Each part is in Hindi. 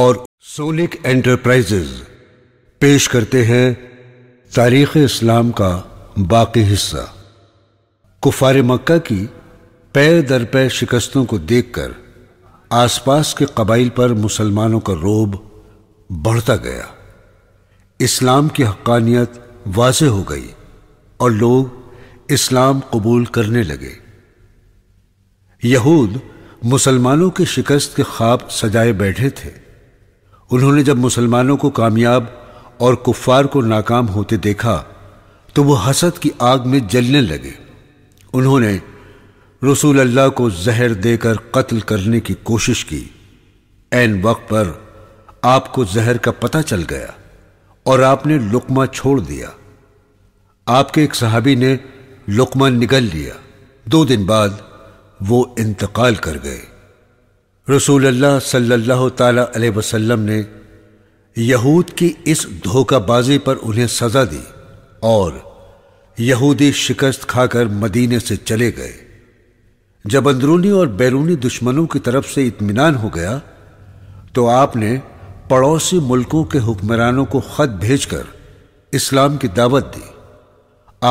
और सोलिक एंटरप्राइजेज पेश करते हैं तारीख़ इस्लाम का बाकी हिस्सा कुफार मक्का की पै दर पै शिकस्तों को देखकर आसपास के कबाइल पर मुसलमानों का रोब बढ़ता गया इस्लाम की हकानियत वाज हो गई और लोग इस्लाम कबूल करने लगे यहूद मुसलमानों के शिकस्त के ख्वाब सजाए बैठे थे उन्होंने जब मुसलमानों को कामयाब और कुफार को नाकाम होते देखा तो वो हसद की आग में जलने लगे उन्होंने रसूल अल्लाह को जहर देकर कत्ल करने की कोशिश की एन वक्त पर आपको जहर का पता चल गया और आपने लुकमा छोड़ दिया आपके एक सहाबी ने लुकमा निगल लिया दो दिन बाद वो इंतकाल कर गए रसूल अल्लाह सल्लल्लाहु ताला अलैहि वसल्लम ने यहूद की इस धोखाबाजी पर उन्हें सजा दी और यहूदी शिकस्त खाकर मदीने से चले गए जब अंदरूनी और बैरूनी दुश्मनों की तरफ से इत्मीनान हो गया तो आपने पड़ोसी मुल्कों के हुक्मरानों को खत भेजकर इस्लाम की दावत दी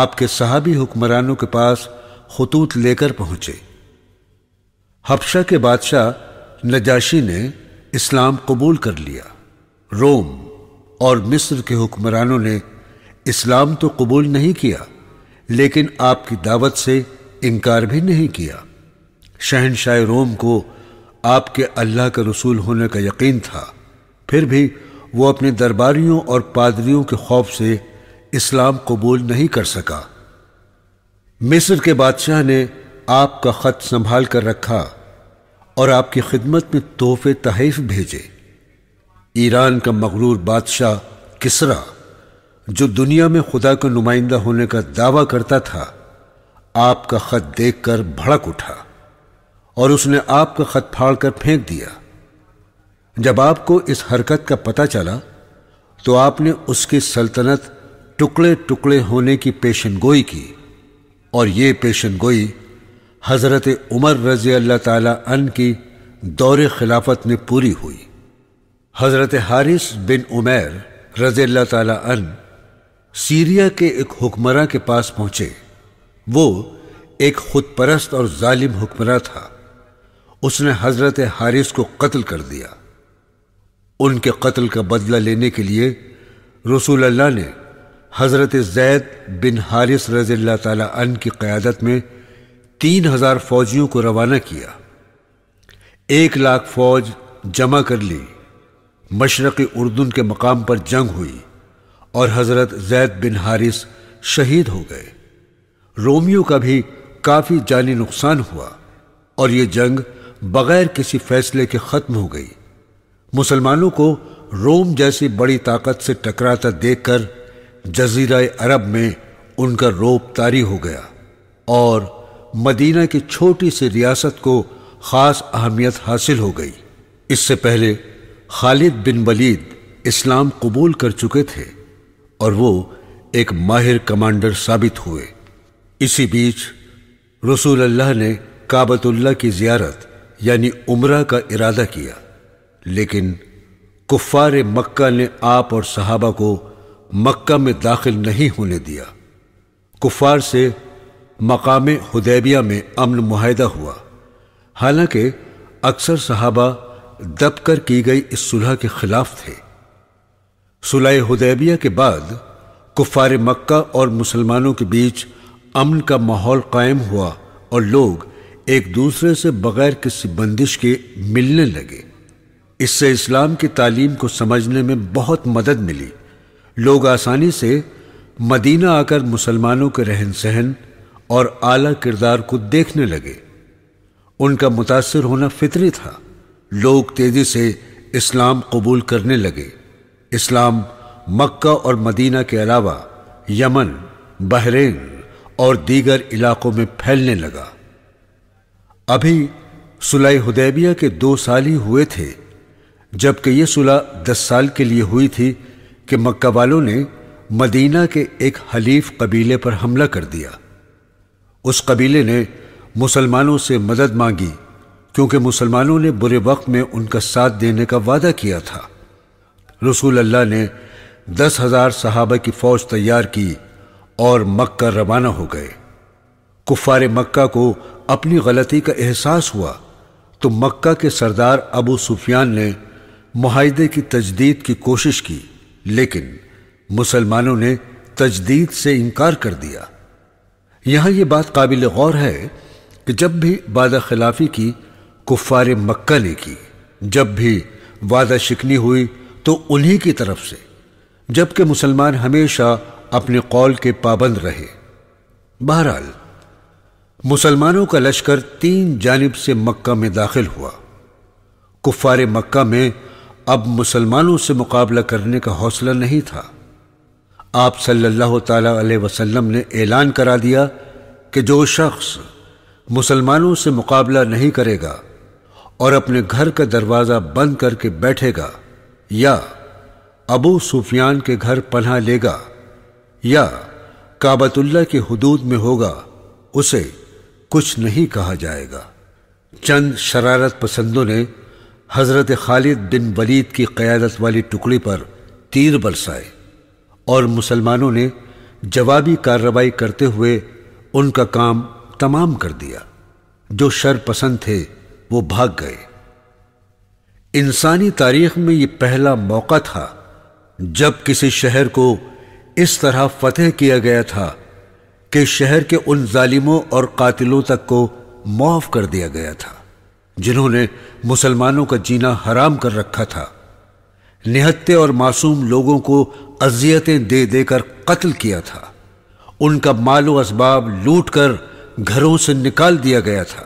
आपके सहाबी हुक्मरानों के पास खतूत लेकर पहुंचे हफ्शा के बादशाह नजाशी ने इस्लाम कबूल कर लिया रोम और मिस्र के हुक्मरानों ने इस्लाम तो कबूल नहीं किया लेकिन आपकी दावत से इनकार भी नहीं किया शहनशाह रोम को आपके अल्लाह का रसूल होने का यकीन था फिर भी वो अपने दरबारियों और पादरियों के खौफ से इस्लाम कबूल नहीं कर सका मिस्र के बादशाह ने आपका ख़त संभाल कर रखा और आपकी खिदमत में तोहफे तहिफ भेजे ईरान का मकरूर बादशाह किसरा जो दुनिया में खुदा का नुमाइंदा होने का दावा करता था आपका खत देखकर भड़क उठा और उसने आपका खत फाड़ कर फेंक दिया जब आपको इस हरकत का पता चला तो आपने उसकी सल्तनत टुकड़े टुकड़े होने की पेशन गोई की और ये पेशन गोई हज़रत उमर रज़ी अल्लाह तन की दौरे खिलाफत में पूरी हुई हज़रत हारिस बिन उमैर रज़ी अल्लाह तन सीरिया के एक हुक्मरान के पास पहुंचे वो एक खुदपरस्त और जालिम हुक्मरान था उसने हज़रत हारिस को कत्ल कर दिया उनके कत्ल का बदला लेने के लिए रसूल अल्लाह ने हज़रत जैद बिन हारिस रज़ी अल्लाह तन की क़्यादत में तीन हजार फौजियों को रवाना किया एक लाख फौज जमा कर ली मशरक उर्दन के मकाम पर जंग हुई और हज़रत जैद बिन हारिस शहीद हो गए रोमियो का भी काफ़ी जानी नुकसान हुआ और यह जंग बगैर किसी फैसले के ख़त्म हो गई मुसलमानों को रोम जैसी बड़ी ताकत से टकराता देखकर जजीरा अरब में उनका रोप तारी हो गया और मदीना की छोटी सी रियासत को ख़ास अहमियत हासिल हो गई इससे पहले खालिद बिन वलीद इस्लाम कबूल कर चुके थे और वो एक माहिर कमांडर साबित हुए इसी बीच रसूल अल्लाह ने काबतुल्ला की जियारत यानी उम्र का इरादा किया लेकिन कुफार मक्का ने आप और सहाबा को मक्का में दाखिल नहीं होने दिया कुफार से मकाम हदैबिया में अमन माहिदा हुआ हालांकि अक्सर सहाबा दबकर की गई इस सुलह के खिलाफ थे सुलह हदैबिया के बाद कुफार मक्का और मुसलमानों के बीच अमन का माहौल कायम हुआ और लोग एक दूसरे से बगैर किसी बंदिश के मिलने लगे इससे इस्लाम की तालीम को समझने में बहुत मदद मिली लोग आसानी से मदीना आकर मुसलमानों के रहन सहन और आला किरदार को देखने लगे उनका मुतासर होना फितरी था लोग तेजी से इस्लाम कबूल करने लगे इस्लाम मक्का और मदीना के अलावा यमन बहरीन और दीगर इलाकों में फैलने लगा अभी सुलाई हुदैबिया के दो साल ही हुए थे जबकि ये सुलह दस साल के लिए हुई थी कि मक्का वालों ने मदीना के एक हलीफ कबीले पर हमला कर दिया उस कबीले ने मुसलमानों से मदद मांगी क्योंकि मुसलमानों ने बुरे वक्त में उनका साथ देने का वादा किया था रसूल अल्लाह ने दस हजार सहाबा की फौज तैयार की और मक्का रवाना हो गए कुफार मक्का को अपनी गलती का एहसास हुआ तो मक्का के सरदार अबू सुफियान ने माहदे की तजदीद की कोशिश की लेकिन मुसलमानों ने तजदीद से इनकार कर दिया यहाँ ये बात काबिल गौर है कि जब भी वादा खिलाफी की कुफार मक्का ने की जब भी वादा शिकनी हुई तो उन्हीं की तरफ से जबकि मुसलमान हमेशा अपने कौल के पाबंद रहे बहरहाल मुसलमानों का लश्कर तीन जानब से मक्का में दाखिल हुआ कुफार मक्का में अब मुसलमानों से मुकाबला करने का हौसला नहीं था आप सल्लल्लाहु अलैहि वसल्लम ने ऐलान करा दिया कि जो शख्स मुसलमानों से मुकाबला नहीं करेगा और अपने घर का दरवाज़ा बंद करके बैठेगा या अबू सुफियान के घर पन्ह लेगा या काबतुल्ला के हदूद में होगा उसे कुछ नहीं कहा जाएगा चंद शरारत पसंदों ने हज़रत खालिद बिन वलीद की क़्यादत वाली टुकड़ी पर तीर बरसाए और मुसलमानों ने जवाबी कार्रवाई करते हुए उनका काम तमाम कर दिया जो शर पसंद थे वो भाग गए इंसानी तारीख में ये पहला मौका था जब किसी शहर को इस तरह फतेह किया गया था कि शहर के उन जालिमों और कातिलों तक को मुआफ कर दिया गया था जिन्होंने मुसलमानों का जीना हराम कर रखा था निहत्ते और मासूम लोगों को अजियतें दे देकर कत्ल किया था उनका मालो असबाब लूट कर घरों से निकाल दिया गया था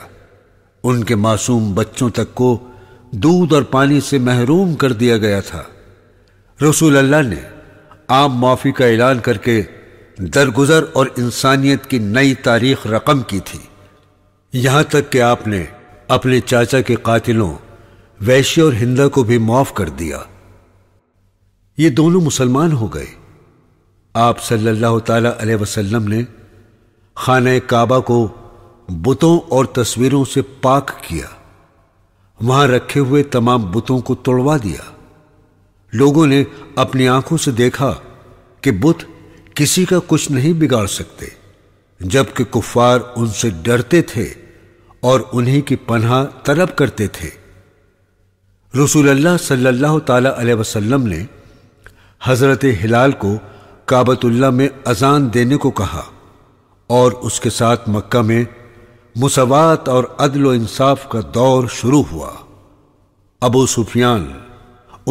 उनके मासूम बच्चों तक को दूध और पानी से महरूम कर दिया गया था रसूल अल्लाह ने आम माफ़ी का ऐलान करके दरगुजर और इंसानियत की नई तारीख रकम की थी यहाँ तक कि आपने अपने चाचा के कातिलों वैश्य और हिंदा को भी माफ़ कर दिया ये दोनों मुसलमान हो गए आप सल्लल्लाहु ताला अलैहि वसल्लम ने खान काबा को बुतों और तस्वीरों से पाक किया वहां रखे हुए तमाम बुतों को तोड़वा दिया लोगों ने अपनी आंखों से देखा कि बुत किसी का कुछ नहीं बिगाड़ सकते जबकि कुफार उनसे डरते थे और उन्हीं की पनाह तलब करते थे रसूलुल्लाह सल्लल्लाहु तला अलैहि वसल्लम ने हज़रत हिलाल को काबतुल्ला में अजान देने को कहा और उसके साथ मक्का में मुसवात और अदल इंसाफ का दौर शुरू हुआ अबू सुफियान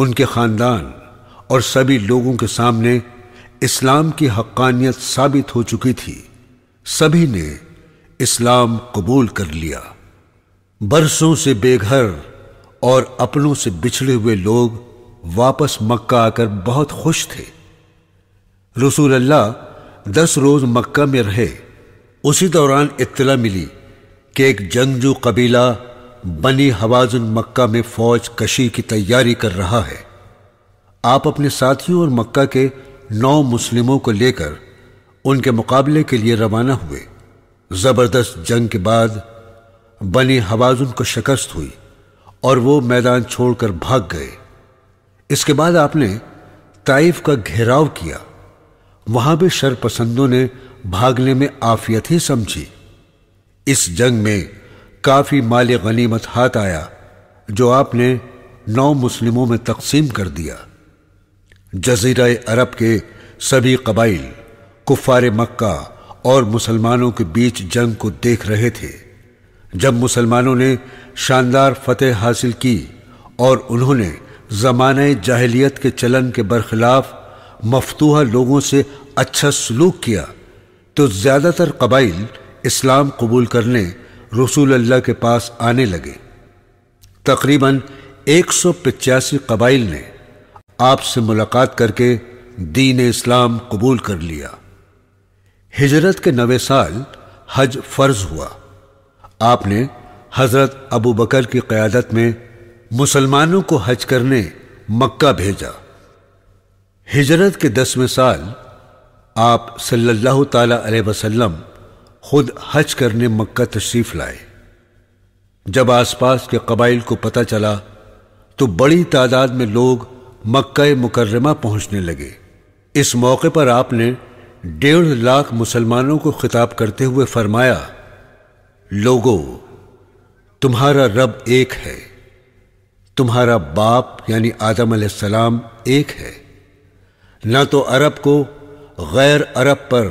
उनके ख़ानदान और सभी लोगों के सामने इस्लाम की हक्कानियत साबित हो चुकी थी सभी ने इस्लाम कबूल कर लिया बरसों से बेघर और अपनों से बिछड़े हुए लोग वापस मक्का आकर बहुत खुश थे रसूल अल्लाह दस रोज मक्का में रहे उसी दौरान इत्तला मिली कि एक जंगजू कबीला बनी हवाजन मक्का में फौज कशी की तैयारी कर रहा है आप अपने साथियों और मक्का के नौ मुस्लिमों को लेकर उनके मुकाबले के लिए रवाना हुए ज़बरदस्त जंग के बाद बनी हवाजुन को शिकस्त हुई और वो मैदान छोड़कर भाग गए इसके बाद आपने ताइफ का घेराव किया वहां भी शरपसंदों ने भागने में आफियत ही समझी इस जंग में काफी माल गनीमत हाथ आया जो आपने नौ मुस्लिमों में तकसीम कर दिया जजीरा अरब के सभी कबाइल कुफार मक्का और मुसलमानों के बीच जंग को देख रहे थे जब मुसलमानों ने शानदार फतेह हासिल की और उन्होंने ज़माने जाहलीत के चलन के बरखिलाफ मफतूह लोगों से अच्छा सलूक किया तो ज़्यादातर कबाइल इस्लाम कबूल करने रसूल अल्लाह के पास आने लगे तकरीबन एक सौ पचासी कबाइल ने आपसे मुलाकात करके दीन इस्लाम कबूल कर लिया हिजरत के नवे साल हज फर्ज हुआ आपने हज़रत अबू बकर की क़्यादत में मुसलमानों को हज करने मक्का भेजा हिजरत के दसवें साल आप सल्लल्लाहु ताला अलैहि वसल्लम खुद हज करने मक्का तशरीफ लाए जब आसपास के कबाइल को पता चला तो बड़ी तादाद में लोग मक्का मुकर्रमा पहुंचने लगे इस मौके पर आपने डेढ़ लाख मुसलमानों को खिताब करते हुए फरमाया लोगों तुम्हारा रब एक है तुम्हारा बाप यानी आदम सलाम एक है न तो अरब को गैर अरब पर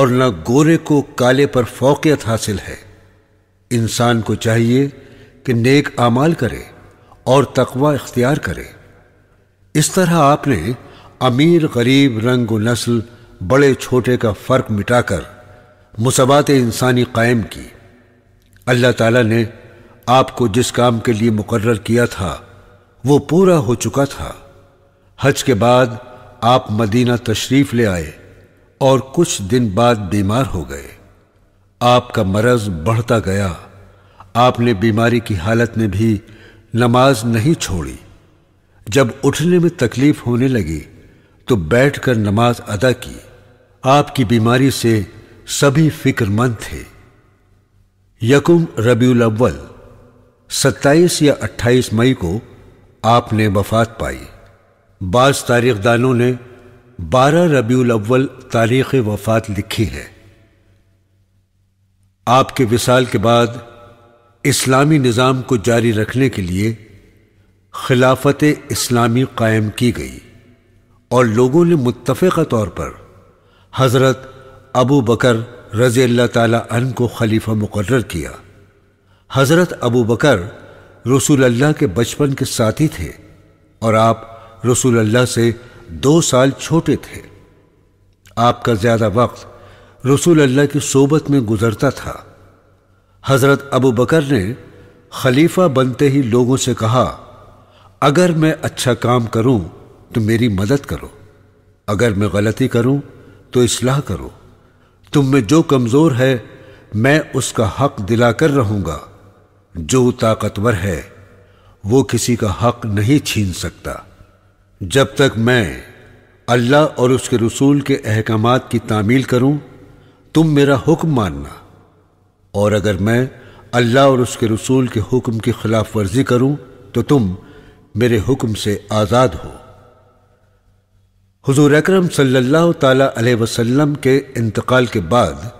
और न गोरे को काले पर फोकियत हासिल है इंसान को चाहिए कि नेक आमाल करे और तकवा इख्तियार करे इस तरह आपने अमीर गरीब रंग नस्ल बड़े छोटे का फ़र्क मिटाकर मुसबात इंसानी कायम की अल्लाह ताला ने आपको जिस काम के लिए मुकर्र किया था वो पूरा हो चुका था हज के बाद आप मदीना तशरीफ ले आए और कुछ दिन बाद बीमार हो गए आपका मरज बढ़ता गया आपने बीमारी की हालत में भी नमाज नहीं छोड़ी जब उठने में तकलीफ होने लगी तो बैठकर नमाज अदा की आपकी बीमारी से सभी फिक्रमंद थे यकुम रबी अव्वल सत्ताईस या अट्ठाईस मई को आपने वफात पाई बाज़ तारीखदानों ने बारह रबी अव्वल तारीख वफात लिखी है आपके विसाल के बाद इस्लामी निज़ाम को जारी रखने के लिए खिलाफत इस्लामी कायम की गई और लोगों ने मुतफ़ा तौर पर हज़रत अबू बकर रज़ी अल्लाह ताला को खलीफा मुकर किया हज़रत अबू बकर रसूल अल्लाह के बचपन के साथी थे और आप रसूल अल्लाह से दो साल छोटे थे आपका ज़्यादा वक्त रसूल अल्लाह की सोबत में गुजरता था हज़रत अबू बकर ने खलीफा बनते ही लोगों से कहा अगर मैं अच्छा काम करूं तो मेरी मदद करो अगर मैं गलती करूं तो इसलाह करो तुम में जो कमज़ोर है मैं उसका हक दिलाकर रहूंगा जो ताकतवर है वो किसी का हक नहीं छीन सकता जब तक मैं अल्लाह और उसके रसूल के अहकाम की तामील करूं तुम मेरा हुक्म मानना और अगर मैं अल्लाह और उसके रसूल के हुक्म की खिलाफ वर्जी करूं तो तुम मेरे हुक्म से आज़ाद हो हुजूर अकरम सल्लल्लाहु अलैहि वसल्लम के इंतकाल के बाद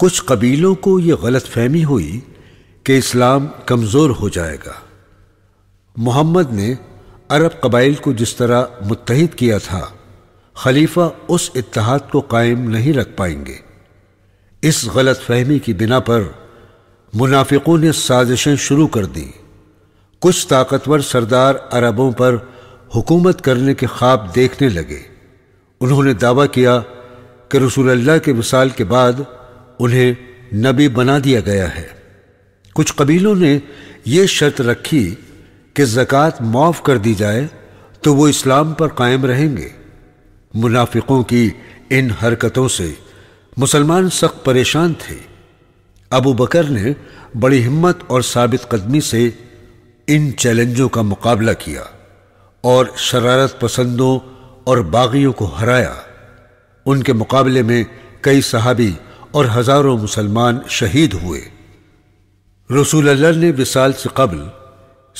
कुछ कबीलों को ये गलत फहमी हुई कि इस्लाम कमज़ोर हो जाएगा मोहम्मद ने अरब कबाइल को जिस तरह मुतहद किया था खलीफा उस इतिहाद को कायम नहीं रख पाएंगे इस गलत फहमी की बिना पर मुनाफिकों ने साजिशें शुरू कर दी कुछ ताकतवर सरदार अरबों पर हुकूमत करने के ख्वाब देखने लगे उन्होंने दावा किया कि रसूल अल्लाह के मिसाल के बाद उन्हें नबी बना दिया गया है कुछ कबीलों ने यह शर्त रखी कि जक़ात माफ़ कर दी जाए तो वो इस्लाम पर कायम रहेंगे मुनाफिकों की इन हरकतों से मुसलमान सख्त परेशान थे अबू बकर ने बड़ी हिम्मत और साबित कदमी से इन चैलेंजों का मुकाबला किया और शरारत पसंदों और बागियों को हराया उनके मुकाबले में कई सहाबी और हज़ारों मुसलमान शहीद हुए रसूल अल्लाह ने विसाल से कबल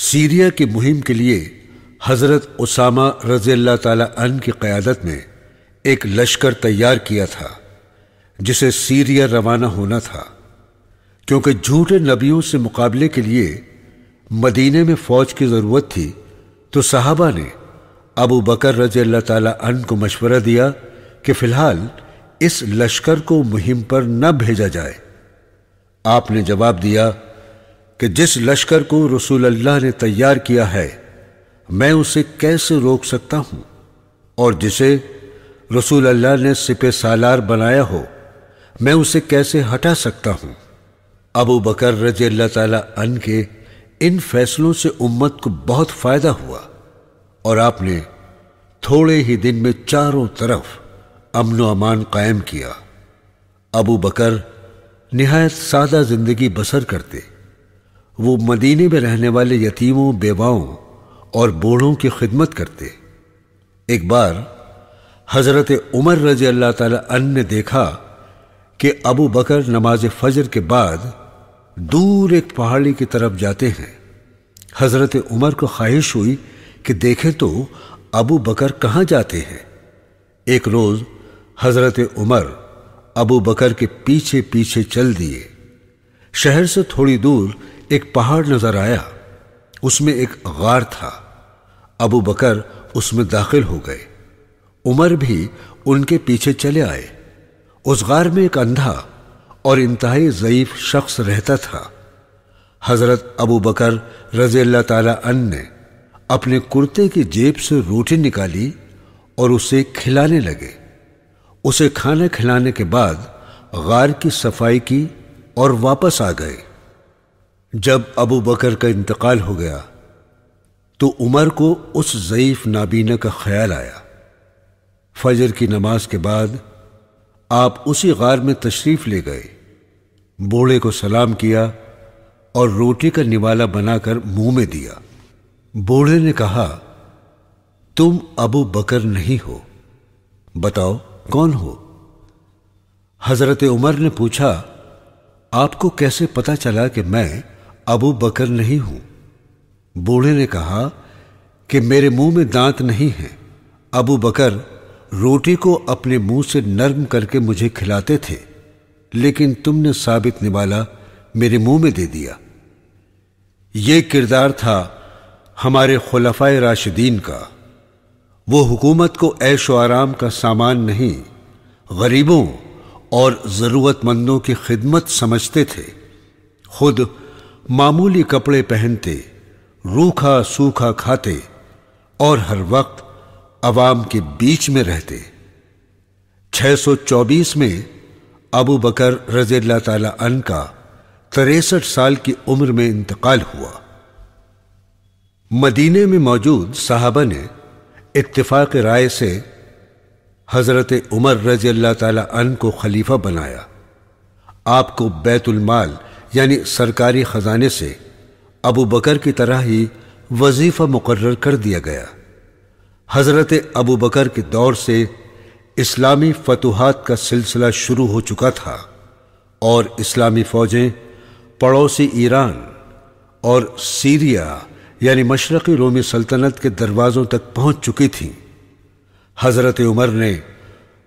सीरिया की मुहिम के लिए हज़रत उसामा रज़ी अल्लाह तन की क़्यादत में एक लश्कर तैयार किया था जिसे सीरिया रवाना होना था क्योंकि झूठे नबियों से मुकाबले के लिए मदीने में फ़ौज की ज़रूरत थी तो साहबा ने अबू बकर रजी अल्लाह तन को मशवरा दिया कि फ़िलहाल इस लश्कर को मुहिम पर न भेजा जाए आपने जवाब दिया कि जिस लश्कर को रसूल अल्लाह ने तैयार किया है मैं उसे कैसे रोक सकता हूं और जिसे रसूल अल्लाह ने सिपे सालार बनाया हो मैं उसे कैसे हटा सकता हूं अबू बकर रजी अल्लाह तन के इन फैसलों से उम्मत को बहुत फायदा हुआ और आपने थोड़े ही दिन में चारों तरफ अमन अमान कायम किया अबू बकर निहायत सादा जिंदगी बसर करते वो मदीने में रहने वाले यतीमों बेवाओं और बूढ़ों की खिदमत करते एक बार हजरत उमर रजी अल्लाह तन ने देखा कि अबू बकर नमाज फजर के बाद दूर एक पहाड़ी की तरफ जाते हैं हजरत उमर को ख्वाहिश हुई कि देखें तो अबू बकर कहाँ जाते हैं एक रोज़ हजरत उमर अबू बकर के पीछे पीछे चल दिए शहर से थोड़ी दूर एक पहाड़ नजर आया उसमें एक गार था अबू बकर उसमें दाखिल हो गए उमर भी उनके पीछे चले आए उस गार में एक अंधा और इंतहाई ज़यीफ शख्स रहता था हज़रत अबू बकर रज़ी अल्लाह तन ने अपने कुर्ते की जेब से रोटी निकाली और उसे खिलाने लगे उसे खाना खिलाने के बाद गार की सफाई की और वापस आ गए जब अबू बकर का इंतकाल हो गया तो उमर को उस ज़यीफ़ नाबीना का ख्याल आया फजर की नमाज के बाद आप उसी गार में तशरीफ़ ले गए बूढ़े को सलाम किया और रोटी का निवाला बनाकर मुंह में दिया बूढ़े ने कहा तुम अबू बकर नहीं हो बताओ कौन हो हज़रत उमर ने पूछा आपको कैसे पता चला कि मैं अबू बकर नहीं हूं बूढ़े ने कहा कि मेरे मुंह में दांत नहीं है अबू बकर रोटी को अपने मुंह से नर्म करके मुझे खिलाते थे लेकिन तुमने साबित निवाला मेरे मुंह में दे दिया ये किरदार था हमारे खुलफाए राशिदीन का वो हुकूमत को ऐशो आराम का सामान नहीं गरीबों और ज़रूरतमंदों की खिदमत समझते थे खुद मामूली कपड़े पहनते रूखा सूखा खाते और हर वक्त अवाम के बीच में रहते 624 में अबू बकर रजील्ला तला अन का तिरसठ साल की उम्र में इंतकाल हुआ मदीने में मौजूद साहबा ने इतफाक राय से हज़रत उमर रजी तला अन को खलीफा बनाया आपको बैतुलमाल यानी सरकारी ख़जाने से अबू बकर की तरह ही वजीफ़ा मुकर्र कर दिया गया हज़रत अबू बकर के दौर से इस्लामी फतुहात का सिलसिला शुरू हो चुका था और इस्लामी फ़ौजें पड़ोसी ईरान और सीरिया यानी मशरक़ी रोमी सल्तनत के दरवाज़ों तक पहुंच चुकी थीं हज़रत उमर ने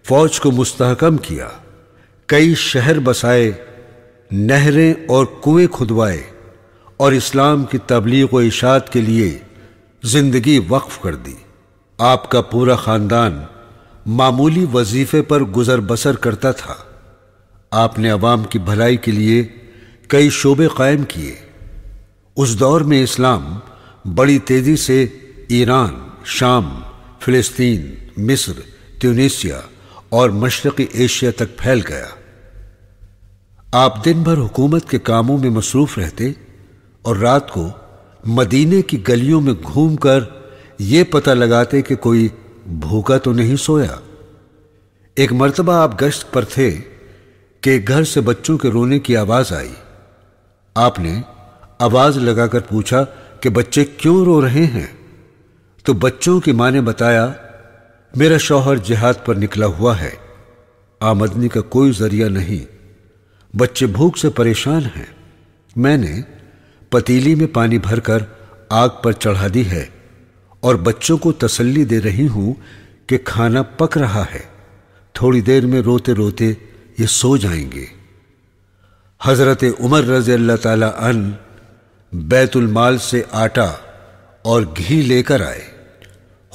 फ़ौज को मुस्तहकम किया कई शहर बसाए नहरें और कुएं खुदवाए और इस्लाम की तबलीग व इशात के लिए जिंदगी वक्फ कर दी आपका पूरा खानदान मामूली वजीफे पर गुजर बसर करता था आपने अवाम की भलाई के लिए कई शोबे कायम किए उस दौर में इस्लाम बड़ी तेज़ी से ईरान शाम फिलिस्तीन मिस्र ट्यूनिशिया और मशरक़ी एशिया तक फैल गया आप दिन भर हुकूमत के कामों में मसरूफ रहते और रात को मदीने की गलियों में घूमकर यह पता लगाते कि कोई भूखा तो नहीं सोया एक मर्तबा आप गश्त पर थे कि घर से बच्चों के रोने की आवाज आई आपने आवाज लगाकर पूछा कि बच्चे क्यों रो रहे हैं तो बच्चों की मां ने बताया मेरा शौहर जिहाद पर निकला हुआ है आमदनी का कोई जरिया नहीं बच्चे भूख से परेशान हैं मैंने पतीली में पानी भरकर आग पर चढ़ा दी है और बच्चों को तसल्ली दे रही हूं कि खाना पक रहा है थोड़ी देर में रोते रोते ये सो जाएंगे हजरत उमर रज अल्लाह अन बैतुलमाल से आटा और घी लेकर आए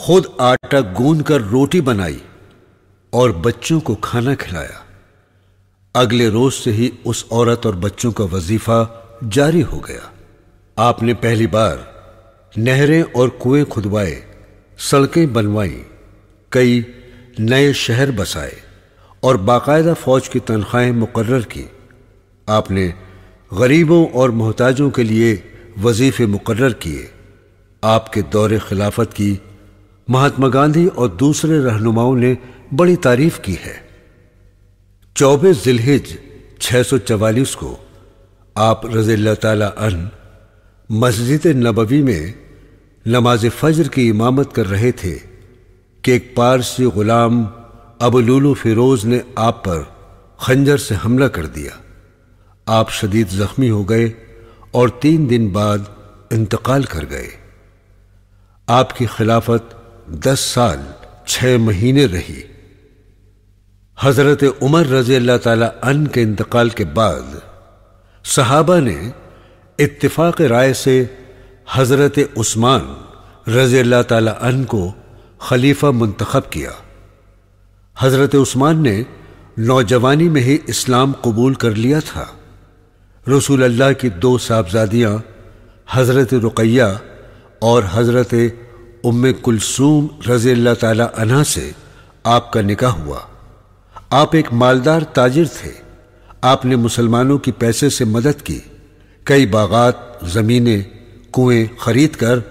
खुद आटा गूंद कर रोटी बनाई और बच्चों को खाना खिलाया अगले रोज से ही उस औरत और बच्चों का वजीफा जारी हो गया आपने पहली बार नहरें और कुएं खुदवाए सड़कें बनवाई कई नए शहर बसाए और बाकायदा फौज की तनख्वाहें मुकर्र की आपने गरीबों और मोहताजों के लिए वजीफे मुकर्र किए आपके दौरे खिलाफत की महात्मा गांधी और दूसरे रहनुमाओं ने बड़ी तारीफ की है चौबीस जिलहिज चवालीस को आप रजील ताला अन मस्जिद नबवी में नमाज फजर की इमामत कर रहे थे कि एक पारसी गुलाम अबलूलू फिरोज ने आप पर खंजर से हमला कर दिया आप शदीद जख्मी हो गए और तीन दिन बाद इंतकाल कर गए आपकी खिलाफत दस साल छः महीने रही हज़रत उमर रज़ी अल्लाह अन के इंतकाल के बाद सहाबा ने इतफाक राय से हज़रत उस्मान रज़ी अल्लाह तन को खलीफा मंतखब किया हज़रत उस्मान ने नौजवानी में ही इस्लाम कबूल कर लिया था रसूल अल्लाह की दो साहबजादियाँ हज़रत रुकैया और हज़रत उम कुलसूम रज़ी अल्लाह तला से आपका निकाह हुआ आप एक मालदार ताजिर थे आपने मुसलमानों की पैसे से मदद की कई बागात ज़मीनें कुएं खरीद कर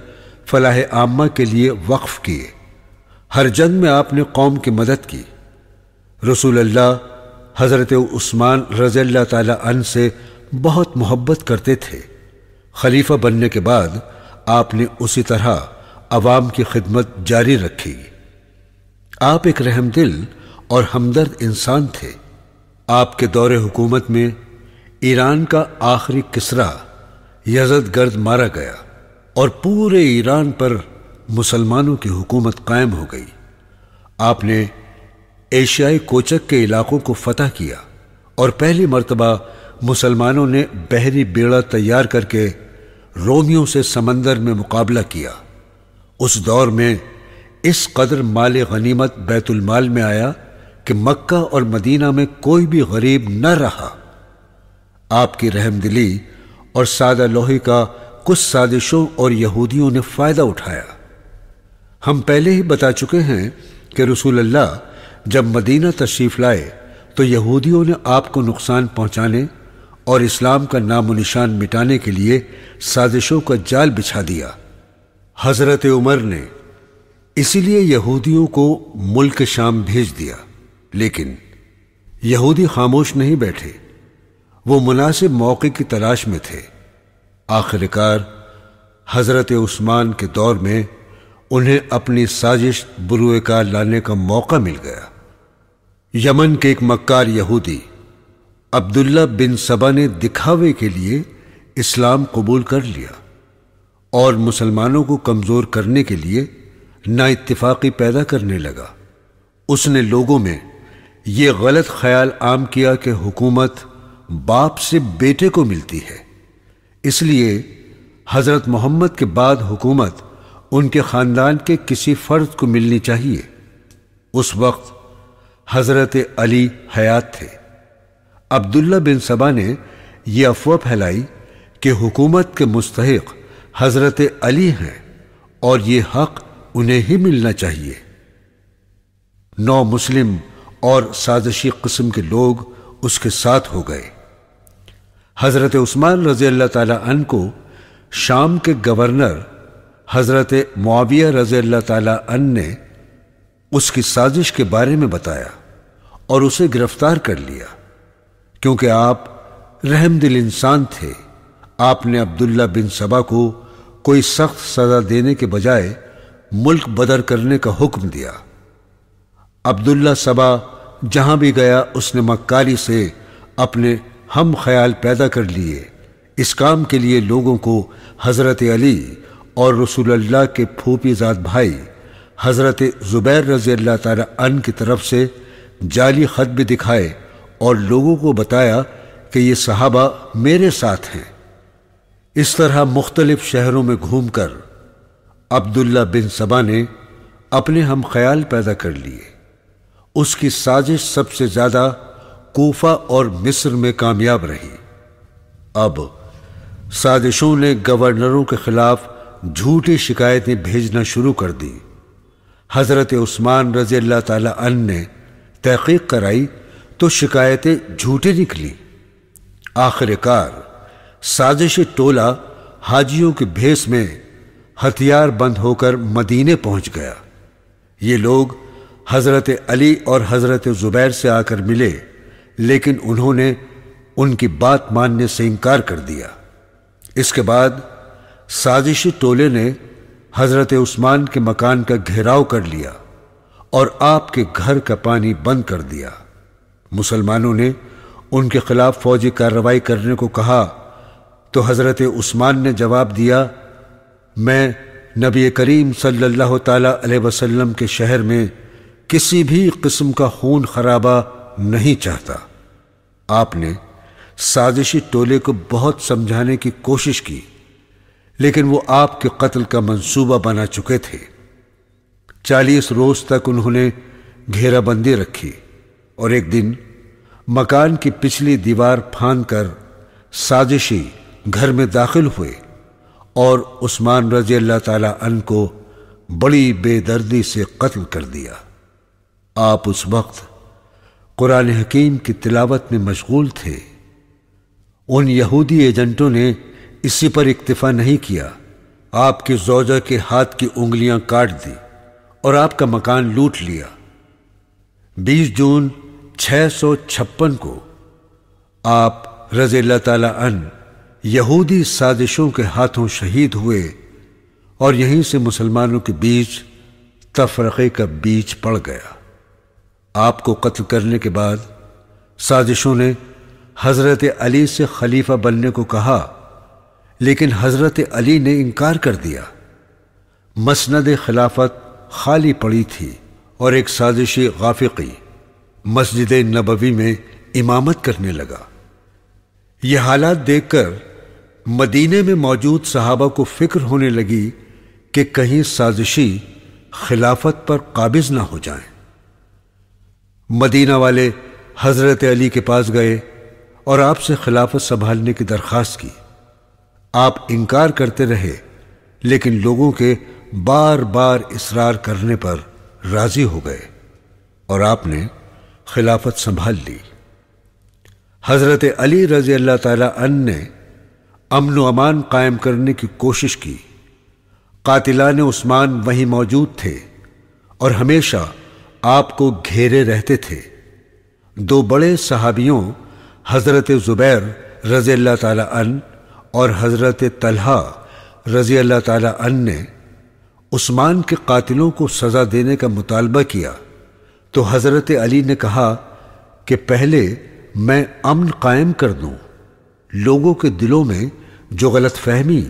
फलाह आमा के लिए वक्फ किए हर जंग में आपने कौम की मदद की रसूल अल्लाह हज़रत उस्मान ताला तन से बहुत मोहब्बत करते थे खलीफा बनने के बाद आपने उसी तरह आवाम की खिदमत जारी रखी आप एक रहमदिल दिल और हमदर्द इंसान थे आपके दौरे हुकूमत में ईरान का आखिरी किसरा यज़त गर्द मारा गया और पूरे ईरान पर मुसलमानों की हुकूमत कायम हो गई आपने एशियाई कोचक के इलाकों को फतह किया और पहली मर्तबा मुसलमानों ने बहरी बेड़ा तैयार करके रोमियों से समंदर में मुकाबला किया उस दौर में इस कदर माल गनीमत बैतुलमाल में आया कि मक्का और मदीना में कोई भी गरीब न रहा आपकी रहमदिली और सादा लोहे का कुछ साजिशों और यहूदियों ने फ़ायदा उठाया हम पहले ही बता चुके हैं कि रसूल अल्लाह जब मदीना तशरीफ़ लाए तो यहूदियों ने आपको नुकसान पहुंचाने और इस्लाम का नाम निशान मिटाने के लिए साजिशों का जाल बिछा दिया हज़रत उमर ने इसीलिए यहूदियों को मुल्क शाम भेज दिया लेकिन यहूदी खामोश नहीं बैठे वो मुनासिब मौके की तलाश में थे आखिरकार हजरत उस्मान के दौर में उन्हें अपनी साजिश बुरुएकार लाने का मौका मिल गया यमन के एक मक्कार यहूदी अब्दुल्ला बिन सबा ने दिखावे के लिए इस्लाम कबूल कर लिया और मुसलमानों को कमज़ोर करने के लिए ना इतफाकी पैदा करने लगा उसने लोगों में ये गलत ख्याल आम किया कि हुकूमत बाप से बेटे को मिलती है इसलिए हज़रत मोहम्मद के बाद हुकूमत उनके ख़ानदान के किसी फ़र्द को मिलनी चाहिए उस वक्त हज़रत अली हयात थे अब्दुल्ला बिन सबा ने यह अफवाह फैलाई कि हुकूमत के मुस्तक हज़रत अली हैं और ये हक़ उन्हें ही मिलना चाहिए नौ मुस्लिम और साजिशी कस्म के लोग उसके साथ हो गए हज़रत उस्मान रज़ी अल्लाह ताली को शाम के गवर्नर हज़रत मुआविया रज़ी अल्लाह ताली ने उसकी साजिश के बारे में बताया और उसे गिरफ्तार कर लिया क्योंकि आप रहमदिल इंसान थे आपने अब्दुल्ला बिन सबा को कोई सख्त सज़ा देने के बजाय मुल्क बदर करने का हुक्म दिया अब्दुल्ला सबा जहाँ भी गया उसने मक्कारी से अपने हम ख्याल पैदा कर लिए इस काम के लिए लोगों को हज़रत अली और रसूलुल्लाह के फूपी ज़ात भाई हज़रत ज़ुबैर रज़ी अल्लाह तन की तरफ से जाली ख़त भी दिखाए और लोगों को बताया कि ये सहाबा मेरे साथ हैं इस तरह मुख्तलिफ़ शहरों में घूम कर अब्दुल्ला बिन सबा ने अपने हम ख्याल पैदा कर लिए उसकी साजिश सबसे ज्यादा कोफा और मिस्र में कामयाब रही अब साजिशों ने गवर्नरों के खिलाफ झूठी शिकायतें भेजना शुरू कर दी हजरत उस्मान रजी अल्लाह तन ने तहकीक कराई तो शिकायतें झूठी निकली आखिरकार साजिश टोला हाजियों के भेस में हथियार बंद होकर मदीने पहुंच गया ये लोग हज़रत अली और हज़रत ज़ुबैर से आकर मिले लेकिन उन्होंने उनकी बात मानने से इनकार कर दिया इसके बाद साजिशी टोले ने हज़रत उस्मान के मकान का घेराव कर लिया और आपके घर का पानी बंद कर दिया मुसलमानों ने उनके खिलाफ फौजी कार्रवाई करने को कहा तो हज़रत उस्मान ने जवाब दिया मैं नबी करीम सल्लल्लाहु अलैहि वसल्लम के शहर में किसी भी किस्म का खून खराबा नहीं चाहता आपने साजिशी टोले को बहुत समझाने की कोशिश की लेकिन वो आपके कत्ल का मंसूबा बना चुके थे चालीस रोज तक उन्होंने घेराबंदी रखी और एक दिन मकान की पिछली दीवार फान कर साजिशी घर में दाखिल हुए और उस्मान रजी अल्लाह तला अन को बड़ी बेदर्दी से कत्ल कर दिया आप उस वक्त कुरान हकीम की तिलावत में मशगूल थे उन यहूदी एजेंटों ने इसी पर इक्तफा नहीं किया आपके जोजा के हाथ की उंगलियां काट दी और आपका मकान लूट लिया 20 जून 656 को आप रजील्ला ताला अन यहूदी साजिशों के हाथों शहीद हुए और यहीं से मुसलमानों के बीच तफरक़े का बीज पड़ गया आपको कत्ल करने के बाद साजिशों ने हज़रत अली से खलीफा बनने को कहा लेकिन हज़रत अली ने इनकार कर दिया मसनद खिलाफत खाली पड़ी थी और एक साजिशी गाफिकी मस्जिद नबवी में इमामत करने लगा यह हालात देखकर मदीने में मौजूद सहाबा को फिक्र होने लगी कि कहीं साजिशी खिलाफत पर काबिज ना हो जाएं। मदीना वाले हज़रत अली के पास गए और आपसे खिलाफत संभालने की दरख्वास्त की आप इनकार करते रहे लेकिन लोगों के बार बार इसरार करने पर राजी हो गए और आपने खिलाफत संभाल ली हज़रत अली रज़ी अल्लाह तन ने अमन अमान कायम करने की कोशिश की कातिलान उस्मान वहीं मौजूद थे और हमेशा आपको घेरे रहते थे दो बड़े सहाबियों हज़रत ज़ुबैर रज़ी अल्लाह ताला अन और हज़रत तलहा रज़ी अल्लाह ताला अन ने उस्मान के कातिलों को सज़ा देने का मुतालबा किया तो हज़रत अली ने कहा कि पहले मैं अमन कायम कर दूं लोगों के दिलों में जो गलत फहमी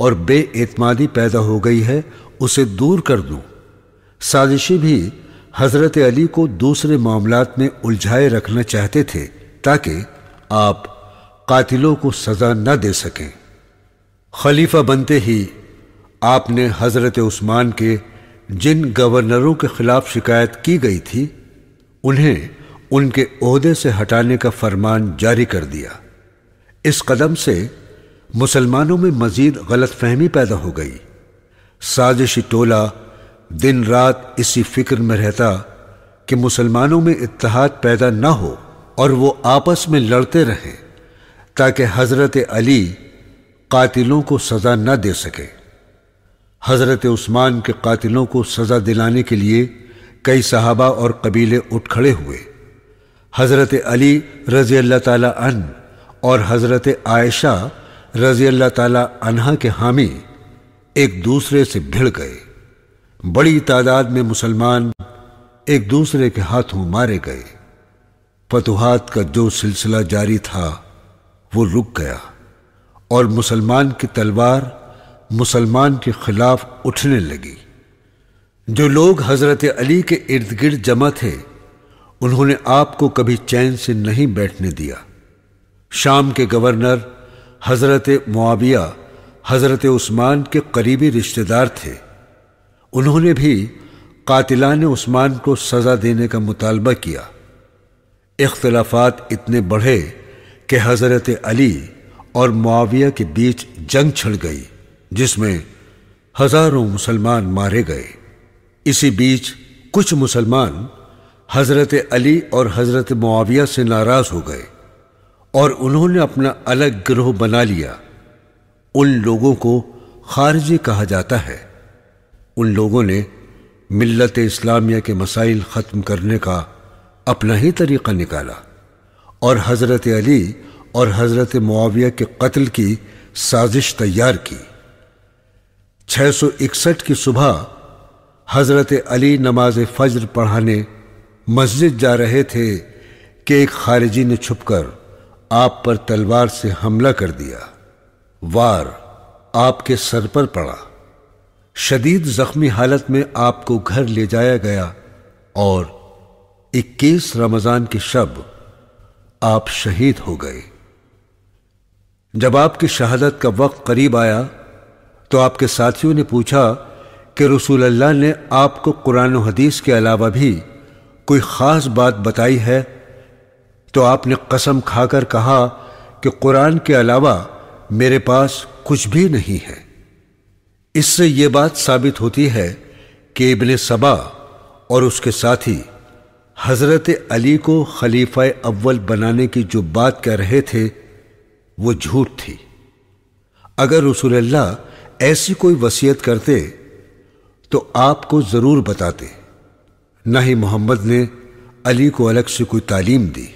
और बेएतमादी पैदा हो गई है उसे दूर कर दूं साजिशें भी हज़रत अली को दूसरे मामला में उलझाए रखना चाहते थे ताकि आप कातिलों को सज़ा न दे सकें खलीफा बनते ही आपने हज़रत उस्मान के जिन गवर्नरों के ख़िलाफ़ शिकायत की गई थी उन्हें उनके अहदे से हटाने का फरमान जारी कर दिया इस कदम से मुसलमानों में मज़ीद गलतफहमी पैदा हो गई साजिशी टोला दिन रात इसी फिक्र में रहता कि मुसलमानों में इतहाद पैदा न हो और वो आपस में लड़ते रहें ताकि हज़रत अली कातिलों को सज़ा न दे सके हज़रत उस्मान के कातिलों को सज़ा दिलाने के लिए कई सहाबा और कबीले उठ खड़े हुए हज़रत अली रज़ी अल्लाह ताला अन और हज़रत आयशा रज़ी अल्लाह ताला अनहा के हामी एक दूसरे से भिड़ गए बड़ी तादाद में मुसलमान एक दूसरे के हाथों मारे गए फतुहात का जो सिलसिला जारी था वो रुक गया और मुसलमान की तलवार मुसलमान के खिलाफ उठने लगी जो लोग हजरत अली के इर्द गिर्द जमा थे उन्होंने आपको कभी चैन से नहीं बैठने दिया शाम के गवर्नर हजरत मुआविया हजरत उस्मान के करीबी रिश्तेदार थे उन्होंने भी कातिलान उस्मान को सज़ा देने का मुतालबा किया इख्तलाफात इतने बढ़े कि हज़रत अली और मुआविया के बीच जंग छिड़ गई जिसमें हज़ारों मुसलमान मारे गए इसी बीच कुछ मुसलमान हज़रत अली और हज़रत मुआविया से नाराज़ हो गए और उन्होंने अपना अलग गिरोह बना लिया उन लोगों को खारजी कहा जाता है उन लोगों ने मिलत इस्लामिया के मसाइल ख़त्म करने का अपना ही तरीक़ा निकाला और हज़रत अली और हज़रत मुआविया के कत्ल की साजिश तैयार की 661 की सुबह हज़रत अली नमाज फज्र पढ़ाने मस्जिद जा रहे थे कि एक खारिजी ने छुपकर आप पर तलवार से हमला कर दिया वार आपके सर पर पड़ा शदीद जख्मी हालत में आपको घर ले जाया गया और 21 रमजान के शब आप शहीद हो गए जब आपकी शहादत का वक्त करीब आया तो आपके साथियों ने पूछा कि रसूल अल्लाह ने आपको कुरान हदीस के अलावा भी कोई ख़ास बात बताई है तो आपने कसम खाकर कहा कि कुरान के अलावा मेरे पास कुछ भी नहीं है इससे यह बात साबित होती है कि इबन सबा और उसके साथी हज़रत अली को खलीफा अव्वल बनाने की जो बात कह रहे थे वो झूठ थी अगर रसूलुल्लाह ऐसी कोई वसीयत करते तो आपको ज़रूर बताते न ही मोहम्मद ने अली को अलग से कोई तालीम दी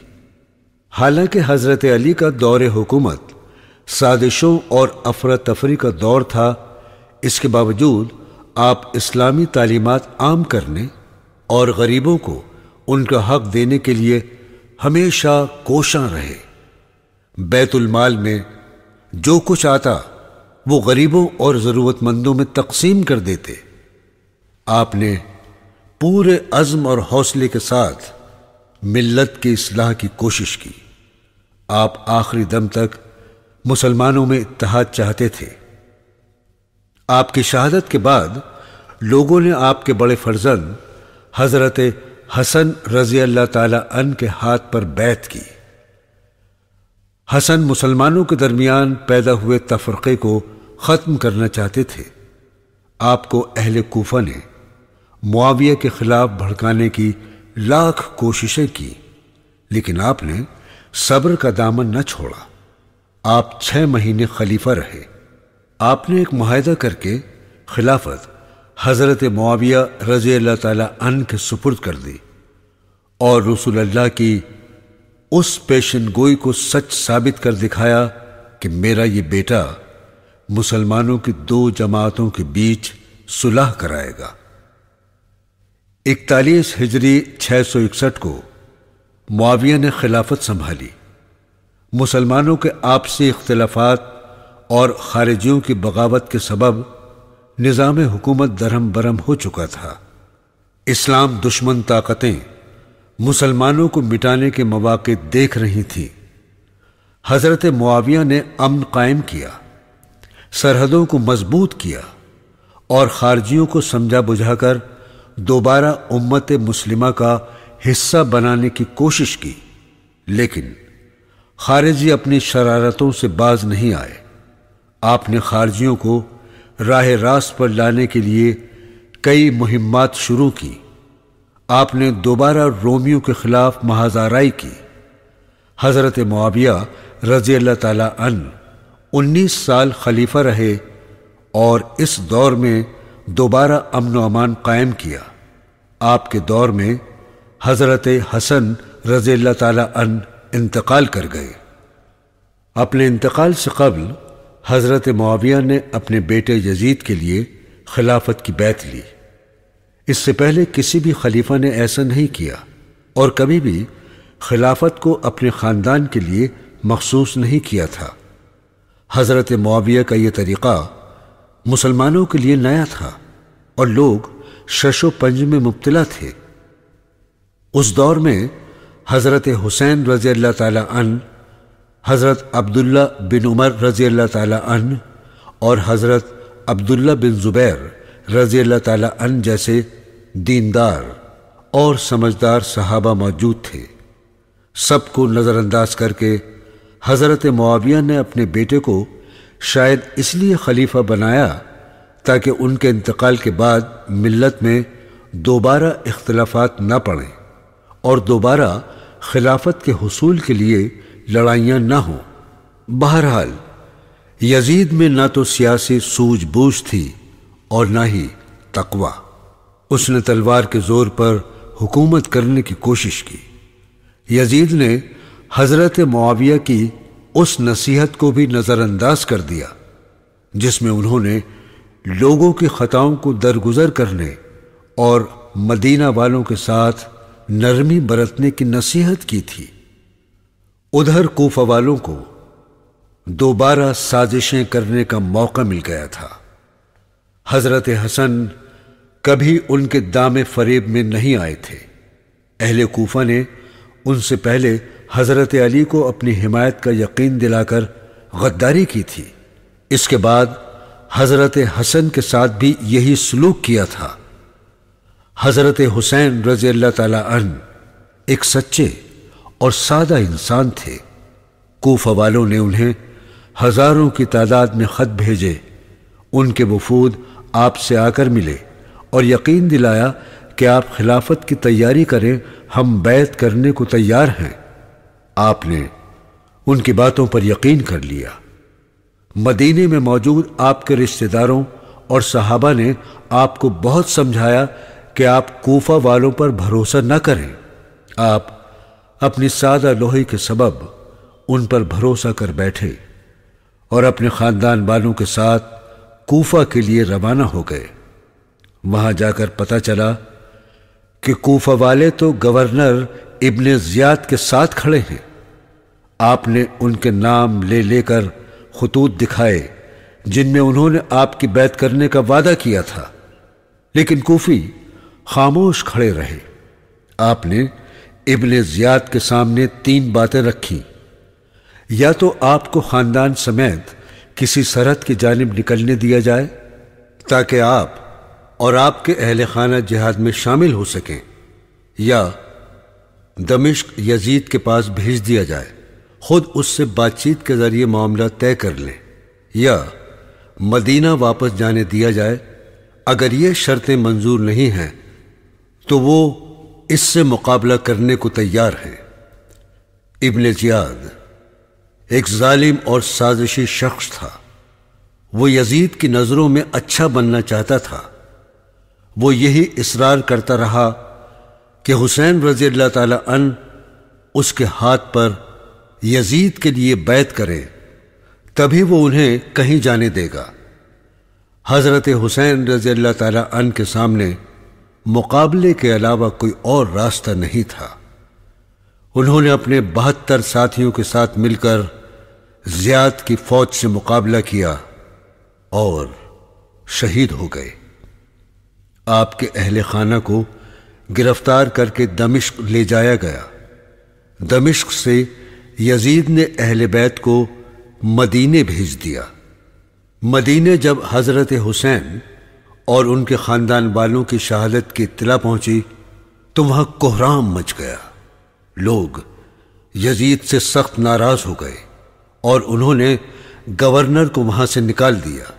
हालांकि हज़रत अली का दौर हुकूमत साजिशों और अफरा तफरी का दौर था इसके बावजूद आप इस्लामी तालीमत आम करने और गरीबों को उनका हक देने के लिए हमेशा कोशां रहे बैतुलमाल में जो कुछ आता वो गरीबों और ज़रूरतमंदों में तकसीम कर देते आपने पूरे अज़म और हौसले के साथ मिल्लत की असलाह की कोशिश की आप आखिरी दम तक मुसलमानों में इतहाद चाहते थे आपकी शहादत के बाद लोगों ने आपके बड़े फर्जंद हज़रत हसन रजी अल्लाह तला के हाथ पर बैत की हसन मुसलमानों के दरमियान पैदा हुए तफरक़े को ख़त्म करना चाहते थे आपको अहल कोफा ने मुआविया के खिलाफ भड़काने की लाख कोशिशें की लेकिन आपने सब्र का दामन न छोड़ा आप छह महीने खलीफा रहे आपने एक माहिदा करके खिलाफत हज़रत मुआविया रज़ी अल्लाह अन के सुपुर्द कर दी और रसूल अल्लाह की उस पेशन गोई को सच साबित कर दिखाया कि मेरा ये बेटा मुसलमानों की दो जमातों के बीच सुलह कराएगा इकतालीस हिजरी 661 को मुआविया ने खिलाफत संभाली मुसलमानों के आपसी इख्तलाफात और खारिजियों की बगावत के सबब निज़ाम हुकूमत दरहम बरहम हो चुका था इस्लाम दुश्मन ताकतें मुसलमानों को मिटाने के मौाक़ देख रही थीं हज़रत मुआविया ने अमन कायम किया सरहदों को मजबूत किया और खारजियों को समझा बुझाकर दोबारा उम्मत मुस्लिमा का हिस्सा बनाने की कोशिश की लेकिन खारिजी अपनी शरारतों से बाज नहीं आए आपने खारजियों को राह रास पर लाने के लिए कई मुहिमात शुरू की आपने दोबारा रोमियो के खिलाफ महाजाराई की हज़रत मुआविया रजी अल्लाह अन उन्नीस साल खलीफा रहे और इस दौर में दोबारा अमन अमान कायम किया आपके दौर में हज़रत हसन रजी अल्लाह अन इंतकाल कर गए अपने इंतकाल से कबल हज़रत मुआविया ने अपने बेटे यजीद के लिए खिलाफत की बैत ली इससे पहले किसी भी खलीफा ने ऐसा नहीं किया और कभी भी खिलाफत को अपने ख़ानदान के लिए मखसूस नहीं किया था हज़रत मुआविया का ये तरीक़ा मुसलमानों के लिए नया था और लोग शशोपंज में मुबतला थे उस दौर में हज़रत हुसैन रज़ी अल्लाह तन हज़रत अब्दुल्ला बिन उमर रज़ी अल्लाह तन और हज़रत अब्दुल्ला बिन ज़ुबैर रज़ी अल्लाह तन जैसे दीनदार और समझदार सहाबा मौजूद थे सबको नज़रअंदाज करके हज़रत मुआविया ने अपने बेटे को शायद इसलिए खलीफा बनाया ताकि उनके इंतकाल के बाद मिलत में दोबारा इख्तलाफात न पड़ें और दोबारा खिलाफत के हसूल के लिए लड़ाइयाँ ना हों बहरहाल यजीद में ना तो सियासी सूझबूझ थी और ना ही तकवा उसने तलवार के जोर पर हुकूमत करने की कोशिश की यजीद ने हजरत मुआविया की उस नसीहत को भी नज़रअंदाज कर दिया जिसमें उन्होंने लोगों की ख़ताओं को दरगुजर करने और मदीना वालों के साथ नरमी बरतने की नसीहत की थी उधर कोफा वालों को दोबारा साजिशें करने का मौका मिल गया था हजरत हसन कभी उनके दाम फरेब में नहीं आए थे अहले कोफा ने उनसे पहले हजरत अली को अपनी हिमायत का यकीन दिलाकर गद्दारी की थी इसके बाद हजरत हसन के साथ भी यही सलूक किया था हजरत हुसैन रजी अल्लाह तला एक सच्चे और सादा इंसान थे कोफा वालों ने उन्हें हजारों की तादाद में खत भेजे उनके वफूद आपसे आकर मिले और यकीन दिलाया कि आप खिलाफत की तैयारी करें हम बैत करने को तैयार हैं आपने उनकी बातों पर यकीन कर लिया मदीने में मौजूद आपके रिश्तेदारों और सहाबा ने आपको बहुत समझाया कि आप कोफा वालों पर भरोसा न करें आप अपनी सादा लोहे के सबब उन पर भरोसा कर बैठे और अपने खानदान वालों के साथ कोफा के लिए रवाना हो गए वहां जाकर पता चला कि कोफा वाले तो गवर्नर इब्ने जियाद के साथ खड़े हैं आपने उनके नाम ले लेकर खतूत दिखाए जिनमें उन्होंने आपकी बैत करने का वादा किया था लेकिन कोफी खामोश खड़े रहे आपने इबन ज़ियाद के सामने तीन बातें रखी या तो आपको ख़ानदान समेत किसी सरहद की जानब निकलने दिया जाए ताकि आप और आपके अहल खाना जहाद में शामिल हो सकें या दमिश्क यजीद के पास भेज दिया जाए खुद उससे बातचीत के ज़रिए मामला तय कर लें या मदीना वापस जाने दिया जाए अगर ये शर्तें मंजूर नहीं हैं तो वो इससे मुकाबला करने को तैयार हैं इबन जियाद एक जालिम और साजिशी शख्स था वो यजीद की नज़रों में अच्छा बनना चाहता था वो यही इसरार करता रहा कि हुसैन रजी अल्लाह तन उसके हाथ पर यजीद के लिए बैत करें तभी वो उन्हें कहीं जाने देगा हज़रत हुसैन रजी अल्लाह तन के सामने मुकाबले के अलावा कोई और रास्ता नहीं था उन्होंने अपने बहत्तर साथियों के साथ मिलकर जियात की फौज से मुकाबला किया और शहीद हो गए आपके अहल खाना को गिरफ्तार करके दमिश्क ले जाया गया दमिश्क से यजीद ने अहल बैत को मदीने भेज दिया मदीने जब हज़रत हुसैन और उनके खानदान वालों की शहादत की इतला पहुंची तो वहां कोहराम मच गया लोग यजीद से सख्त नाराज हो गए और उन्होंने गवर्नर को वहां से निकाल दिया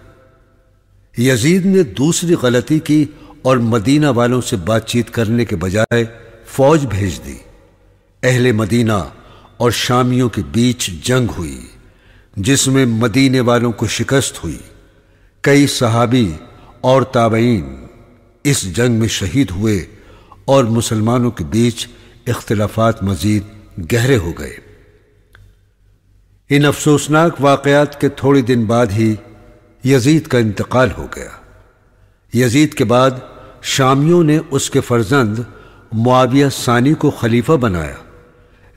यजीद ने दूसरी गलती की और मदीना वालों से बातचीत करने के बजाय फौज भेज दी अहले मदीना और शामियों के बीच जंग हुई जिसमें मदीने वालों को शिकस्त हुई कई सहाबी और ताबईन इस जंग में शहीद हुए और मुसलमानों के बीच इख्तलाफात मजीद गहरे हो गए इन अफसोसनाक वाकयात के थोड़े दिन बाद ही यजीद का इंतकाल हो गया यजीद के बाद शामियों ने उसके फर्जंद मुआविया सानी को खलीफा बनाया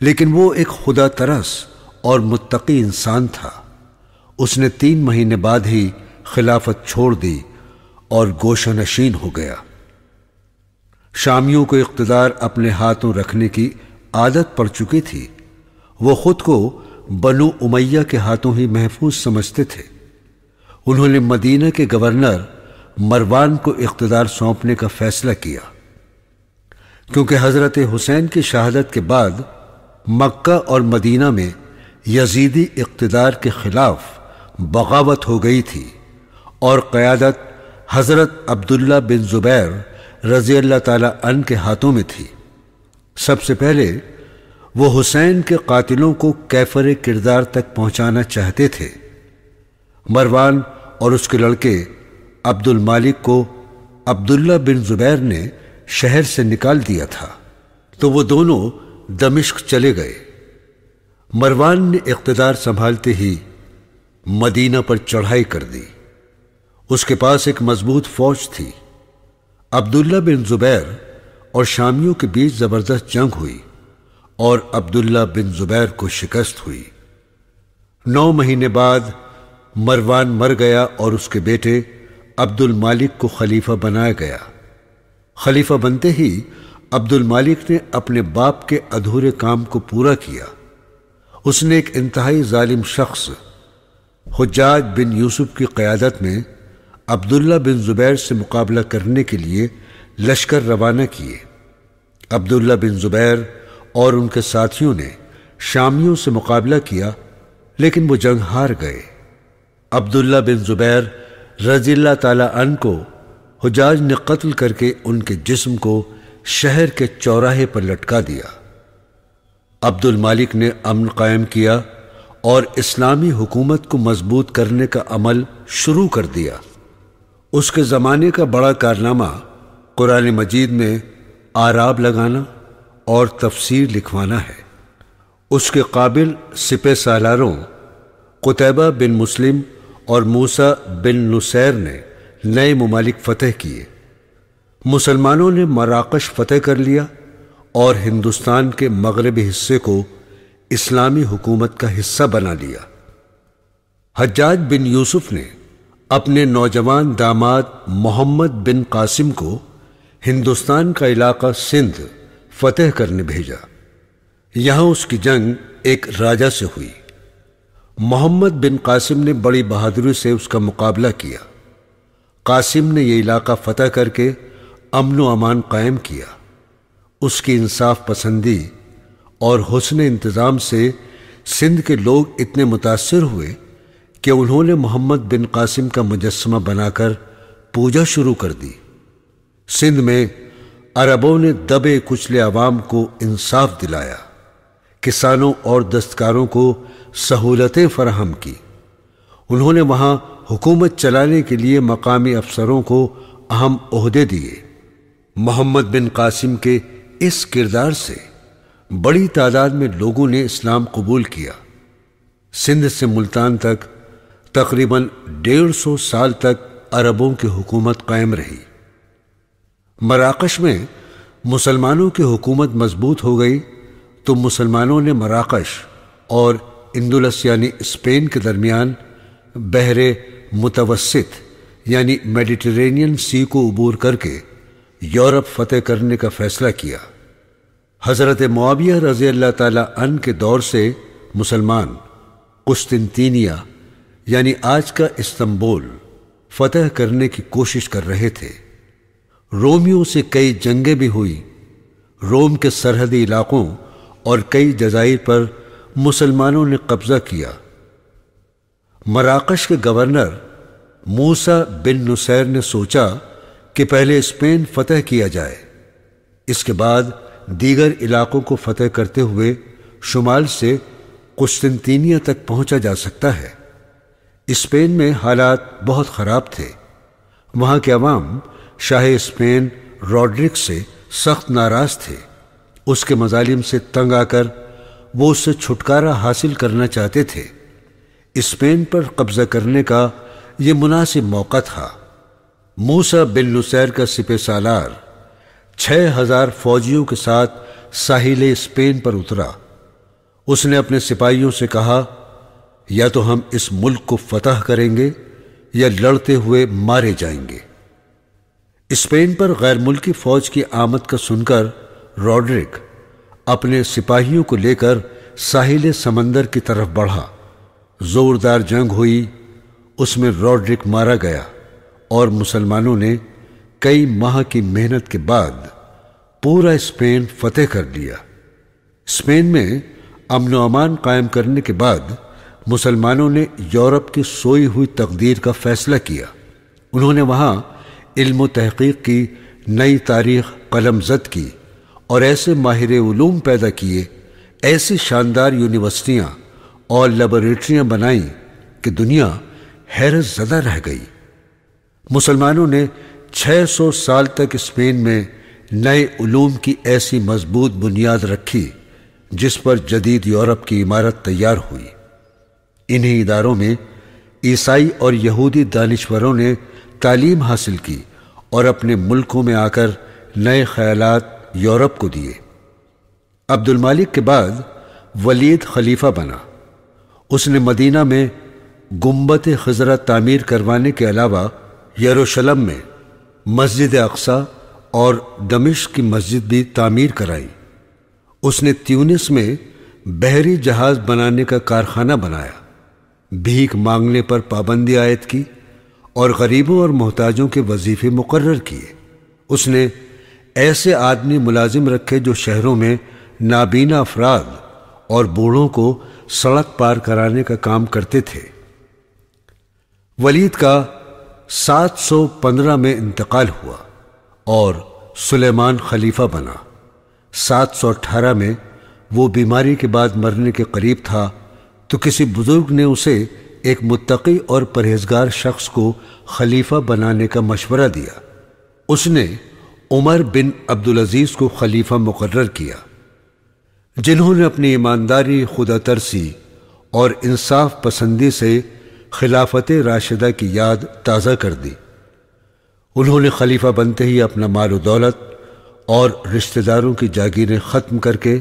लेकिन वो एक खुदा तरस और मुत्तकी इंसान था उसने तीन महीने बाद ही खिलाफत छोड़ दी और नशीन हो गया शामियों को इकतदार अपने हाथों रखने की आदत पड़ चुकी थी वो खुद को बनु उमैया के हाथों ही महफूज समझते थे उन्होंने मदीना के गवर्नर मरवान को इकतदार सौंपने का फैसला किया क्योंकि हज़रत हुसैन की शहादत के बाद मक्का और मदीना में यजीदी इकतदार के खिलाफ बगावत हो गई थी और क़्यादत हज़रत अब्दुल्ला बिन ज़ुबैर रज़ी अल्लाह अन के हाथों में थी सबसे पहले वो हुसैन के कातिलों को कैफर किरदार तक पहुंचाना चाहते थे मरवान और उसके लड़के अब्दुल मालिक को अब्दुल्ला बिन ज़ुबैर ने शहर से निकाल दिया था तो वो दोनों दमिश्क चले गए मरवान ने इकतदार संभालते ही मदीना पर चढ़ाई कर दी उसके पास एक मजबूत फौज थी अब्दुल्ला बिन जुबैर और शामियों के बीच जबरदस्त जंग हुई और अब्दुल्ला बिन जुबैर को शिकस्त हुई नौ महीने बाद मरवान मर गया और उसके बेटे अब्दुल मालिक को खलीफा बनाया गया खलीफा बनते ही अब्दुल मालिक ने अपने बाप के अधूरे काम को पूरा किया उसने एक इंतहाई जालिम शख्स हजाज बिन यूसुफ की क़्यादत में अब्दुल्ला बिन ज़ुबैर से मुकाबला करने के लिए लश्कर रवाना किए अब्दुल्ला बिन ज़ुबैर और उनके साथियों ने शामियों से मुकाबला किया लेकिन वो जंग हार गए अब्दुल्ला बिन ज़ुबैर रजील्ला ताला अन को हजाज ने कत्ल करके उनके जिस्म को शहर के चौराहे पर लटका दिया अब्दुल मालिक ने अमन कायम किया और इस्लामी हुकूमत को मजबूत करने का अमल शुरू कर दिया उसके ज़माने का बड़ा कारनामा कुरान मजीद में आराब लगाना और तफसीर लिखवाना है उसके काबिल सिपे सालारों कुतैबा बिन मुस्लिम और मूसा बिन नुसैर ने नए ममालिक फ़तेह किए मुसलमानों ने मराकश फतेह कर लिया और हिंदुस्तान के मगरबी हिस्से को इस्लामी हुकूमत का हिस्सा बना लिया हज्जाज बिन यूसुफ ने अपने नौजवान दामाद मोहम्मद बिन कासिम को हिंदुस्तान का इलाका सिंध फतेह करने भेजा यहाँ उसकी जंग एक राजा से हुई मोहम्मद बिन कासिम ने बड़ी बहादुरी से उसका मुकाबला किया कासिम ने यह इलाका फतेह करके अमन अमान कायम किया उसकी इंसाफ पसंदी और हुसन इंतज़ाम से सिंध के लोग इतने मुतासर हुए कि उन्होंने मोहम्मद बिन कासिम का मुजस्मा बनाकर पूजा शुरू कर दी सिंध में अरबों ने दबे कुचले आवाम को इंसाफ दिलाया किसानों और दस्तकारों को सहूलतें फराहम की उन्होंने वहां हुकूमत चलाने के लिए मकामी अफसरों को अहम अहदे दिए मोहम्मद बिन कासिम के इस किरदार से बड़ी तादाद में लोगों ने इस्लाम कबूल किया सिंध से मुल्तान तक तकरीबन डेढ़ सौ साल तक अरबों की हुकूमत कायम रही मराकश में मुसलमानों की हुकूमत मजबूत हो गई तो मुसलमानों ने मराकश और इंदुलस यानी स्पेन के दरमियान बहरे मुतवसत यानी मेडिटेरेनियन सी को उबूर करके यूरोप फतेह करने का फैसला किया हज़रत मुआविया रज़ी अल्लाह ताला के दौर से मुसलमान कुस्तिनतीनिया यानी आज का इस्तंबोल फतह करने की कोशिश कर रहे थे रोमियो से कई जंगें भी हुई रोम के सरहदी इलाकों और कई जजायर पर मुसलमानों ने कब्जा किया मराकश के गवर्नर मूसा बिन नुसैर ने सोचा कि पहले स्पेन फतह किया जाए इसके बाद दीगर इलाकों को फतह करते हुए शुमाल से कुश्तनतीनिया तक पहुंचा जा सकता है स्पेन में हालात बहुत ख़राब थे वहाँ के अवाम शाह स्पेन रॉड्रिक से सख्त नाराज़ थे उसके मजालिम से तंग आकर वो उससे छुटकारा हासिल करना चाहते थे स्पेन पर कब्ज़ा करने का ये मुनासिब मौका था मूसा बिन नुसैर का सिपे सालार छः हजार फौजियों के साथ साहिल स्पेन पर उतरा उसने अपने सिपाहियों से कहा या तो हम इस मुल्क को फतह करेंगे या लड़ते हुए मारे जाएंगे स्पेन पर गैर मुल्की फौज की आमद का सुनकर रॉड्रिक अपने सिपाहियों को लेकर साहिल समंदर की तरफ बढ़ा जोरदार जंग हुई उसमें रॉड्रिक मारा गया और मुसलमानों ने कई माह की मेहनत के बाद पूरा स्पेन फतेह कर लिया स्पेन में अमन अमान कायम करने के बाद मुसलमानों ने यूरोप की सोई हुई तकदीर का फैसला किया उन्होंने वहाँ इल्म तहकीक की नई तारीख कलम ज़द की और ऐसे माहिर ूम पैदा किए ऐसी शानदार यूनिवर्सिटियाँ और लेबोरेटरियाँ बनाईं कि दुनिया हैरत ज़दा रह गई मुसलमानों ने 600 साल तक स्पेन में नए ूम की ऐसी मजबूत बुनियाद रखी जिस पर जदीद यूरोप की इमारत तैयार हुई इन्हीं इदारों में ईसाई और यहूदी दानश्वरों ने तालीम हासिल की और अपने मुल्कों में आकर नए ख्यालात यूरोप को दिए अब्दुल मालिक के बाद वलीद खलीफा बना उसने मदीना में गुम्बत खजरा तामीर करवाने के अलावा यरूशलम में मस्जिद अक्सा और दमिश की मस्जिद भी तामीर कराई उसने त्यूनिस में बहरी जहाज़ बनाने का कारखाना बनाया भीख मांगने पर पाबंदी आयद की और गरीबों और मोहताजों के वजीफे मुकर्र किए उसने ऐसे आदमी मुलाजिम रखे जो शहरों में नाबीना अफराद और बूढ़ों को सड़क पार कराने का काम करते थे वलीद का 715 में इंतकाल हुआ और सुलेमान खलीफा बना 718 में वो बीमारी के बाद मरने के करीब था तो किसी बुज़ुर्ग ने उसे एक मुतकी और परहेजगार शख्स को खलीफा बनाने का मशवरा दिया उसने उमर बिन अब्दुल अजीज़ को खलीफा मुकर किया जिन्होंने अपनी ईमानदारी खुदा तरसी और इंसाफ पसंदी से खिलाफत राशिदा की याद ताज़ा कर दी उन्होंने खलीफा बनते ही अपना माल दौलत और रिश्तेदारों की जागीरें ख़त्म करके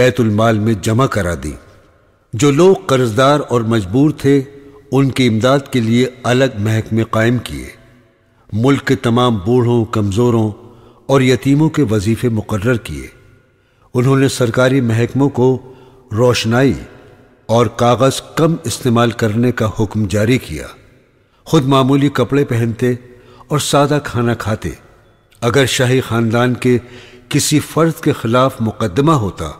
बैतुलमाल में जमा करा दी जो लोग कर्जदार और मजबूर थे उनकी इमदाद के लिए अलग महकमे कायम किए मुल्क के तमाम बूढ़ों कमज़ोरों और यतीमों के वजीफ़े मुकर किए उन्होंने सरकारी महकमों को रोशनाई और कागज़ कम इस्तेमाल करने का हुक्म जारी किया खुद मामूली कपड़े पहनते और सादा खाना खाते अगर शाही ख़ानदान के किसी फ़र्द के ख़िलाफ़ मुकदमा होता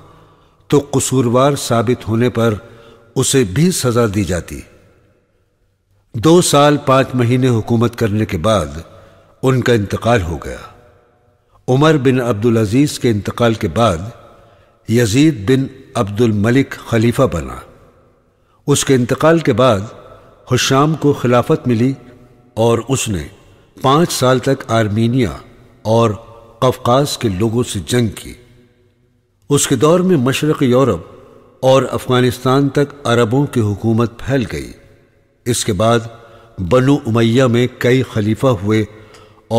तो कसूरवार साबित होने पर उसे भी सजा दी जाती दो साल पांच महीने हुकूमत करने के बाद उनका इंतकाल हो गया उमर बिन अब्दुल अजीज के इंतकाल के बाद यजीद बिन अब्दुल मलिक खलीफा बना उसके इंतकाल के बाद हुशाम को खिलाफत मिली और उसने पाँच साल तक आर्मीनिया और कफकास के लोगों से जंग की उसके दौर में मशरक यूरोप और अफगानिस्तान तक अरबों की हुकूमत फैल गई इसके बाद बनु उमैया में कई खलीफा हुए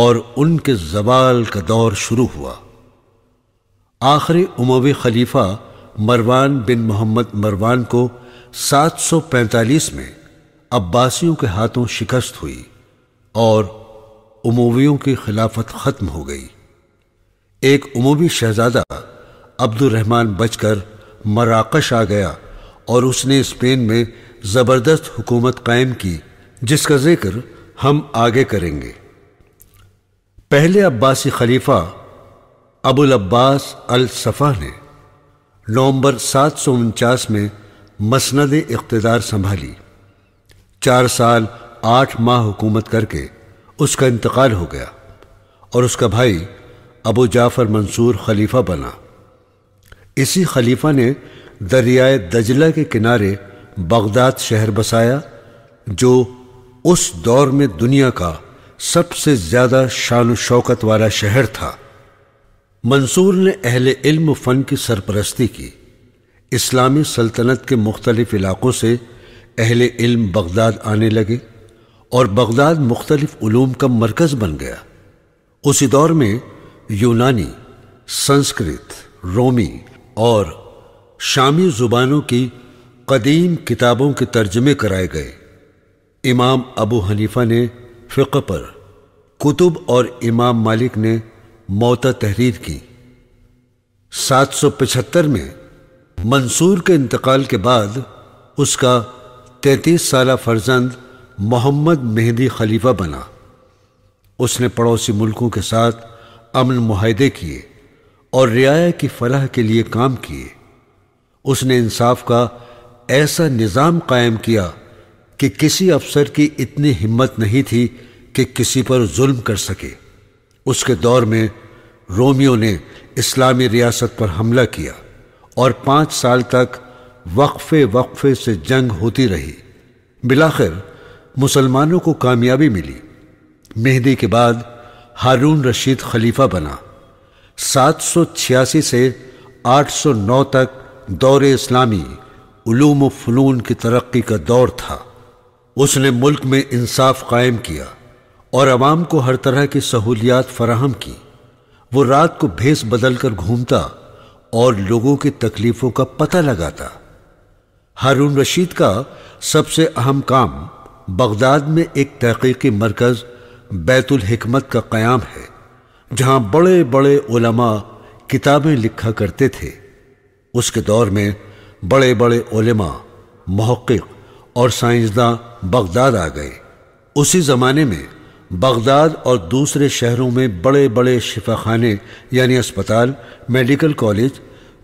और उनके जवाल का दौर शुरू हुआ आखिरी उमवी खलीफा मरवान बिन मोहम्मद मरवान को 745 में अब्बासियों के हाथों शिकस्त हुई और उमवियों की खिलाफत खत्म हो गई एक उमवी शहजादा अब्दुलरहमान बचकर मराकश आ गया और उसने स्पेन में ज़बरदस्त हुकूमत कायम की जिसका जिक्र हम आगे करेंगे पहले अब्बासी खलीफा अबुल अब्बास अल सफ़ा ने नवंबर सात सौ उनचास में मसंद इकतदार संभाली चार साल आठ माह हुकूमत करके उसका इंतकाल हो गया और उसका भाई अबू जाफ़र मंसूर खलीफा बना इसी खलीफा ने दरियाए दजला के किनारे बगदाद शहर बसाया जो उस दौर में दुनिया का सबसे ज्यादा शान शौकत वाला शहर था मंसूर ने अहले इल्म फन की सरपरस्ती की इस्लामी सल्तनत के मुख्तलिफ इलाक़ों से अहले इल्म बगदाद आने लगे और बगदाद मुख्तलिफ ूम का मरकज़ बन गया उसी दौर में यूनानी संस्कृत रोमी और शामी ज़ुबानों की कदीम किताबों के तर्जमे कराए गए इमाम अबू हनीफा ने फ़िक़ पर कुतुब और इमाम मालिक ने मौत तहरीर की 775 में मंसूर के इंतकाल के बाद उसका 33 साल फर्जंद मोहम्मद मेहंदी खलीफा बना उसने पड़ोसी मुल्कों के साथ अमन माहे किए और रियाया की फलाह के लिए काम किए उसने इंसाफ का ऐसा निज़ाम कायम किया कि किसी अफसर की इतनी हिम्मत नहीं थी कि किसी पर जुल्म कर सके उसके दौर में रोमियो ने इस्लामी रियासत पर हमला किया और पाँच साल तक वक्फे वक्फे से जंग होती रही बिलाखिर मुसलमानों को कामयाबी मिली मेहदी के बाद हारून रशीद खलीफा बना 786 से 809 तक दौर इस्लामी उलूम फ़नून की तरक्की का दौर था उसने मुल्क में इंसाफ कायम किया और आवाम को हर तरह की सहूलियात फराहम की वो रात को भेस बदल कर घूमता और लोगों की तकलीफ़ों का पता लगाता हारून रशीद का सबसे अहम काम बगदाद में एक तहकीकी मरकज़ बैतुल हिकमत का क्याम है जहां बड़े बड़े ओलमा किताबें लिखा करते थे उसके दौर में बड़े बड़े ओलमा महक़ और साइंसदां बगदाद आ गए उसी ज़माने में बगदाद और दूसरे शहरों में बड़े बड़े शिफाखाने यानी अस्पताल मेडिकल कॉलेज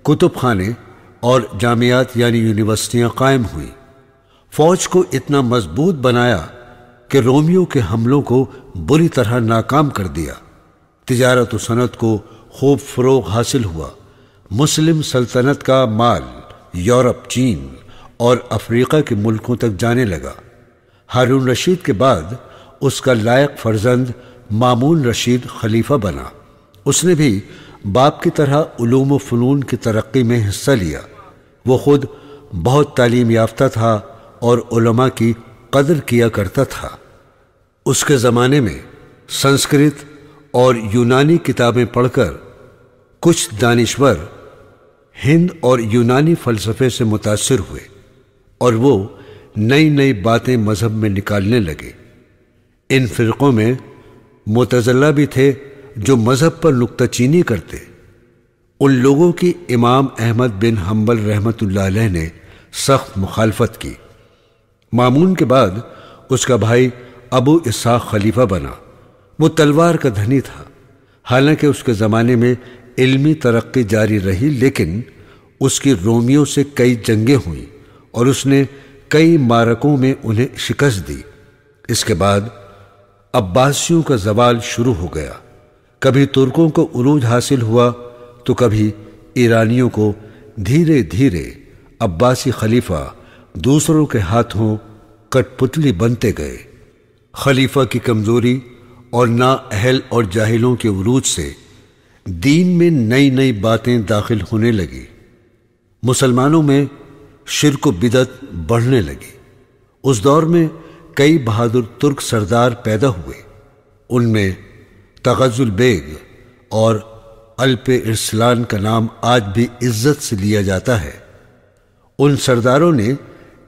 कुतुब खाने और जामियात यानी यूनिवर्सिटियां कायम हुई फौज को इतना मजबूत बनाया कि रोमियो के हमलों को बुरी तरह नाकाम कर दिया तजारत सनत को खूब फ़रोग हासिल हुआ मुस्लिम सल्तनत का माल यूरोप चीन और अफ्रीका के मुल्कों तक जाने लगा हारून रशीद के बाद उसका लायक फर्जंद मामून रशीद खलीफा बना उसने भी बाप की तरह ूम फ़नून की तरक्की में हिस्सा लिया वो ख़ुद बहुत तालीम याफ्ता था और उलमा की कदर किया करता था उसके ज़माने में संस्कृत और यूनानी किताबें पढ़कर कुछ दानिश्वर हिंद और यूनानी फलसफे से मुतासर हुए और वो नई नई बातें मज़हब में निकालने लगे इन फ़िरक़ों में मुतज़ला भी थे जो मज़हब पर नुकताचीनी करते उन लोगों की इमाम अहमद बिन हम्बल रहमत ने सख्त मुखालफत की मामून के बाद उसका भाई अबू इसाक खलीफा बना वो तलवार का धनी था हालांकि उसके ज़माने में इल्मी तरक्की जारी रही लेकिन उसकी रोमियों से कई जंगें हुई और उसने कई मारकों में उन्हें शिकस्त दी इसके बाद अब्बासियों का जवाल शुरू हो गया कभी तुर्कों को उरूज हासिल हुआ तो कभी ईरानियों को धीरे धीरे अब्बासी खलीफा दूसरों के हाथों कठपुतली बनते गए खलीफा की कमजोरी और ना अहल और जाहिलों के वरूज से दीन में नई नई बातें दाखिल होने लगी मुसलमानों में शिरक बिदत बढ़ने लगी उस दौर में कई बहादुर तुर्क सरदार पैदा हुए उनमें तगजुल बेग और अल्प इरसलान का नाम आज भी इज्जत से लिया जाता है उन सरदारों ने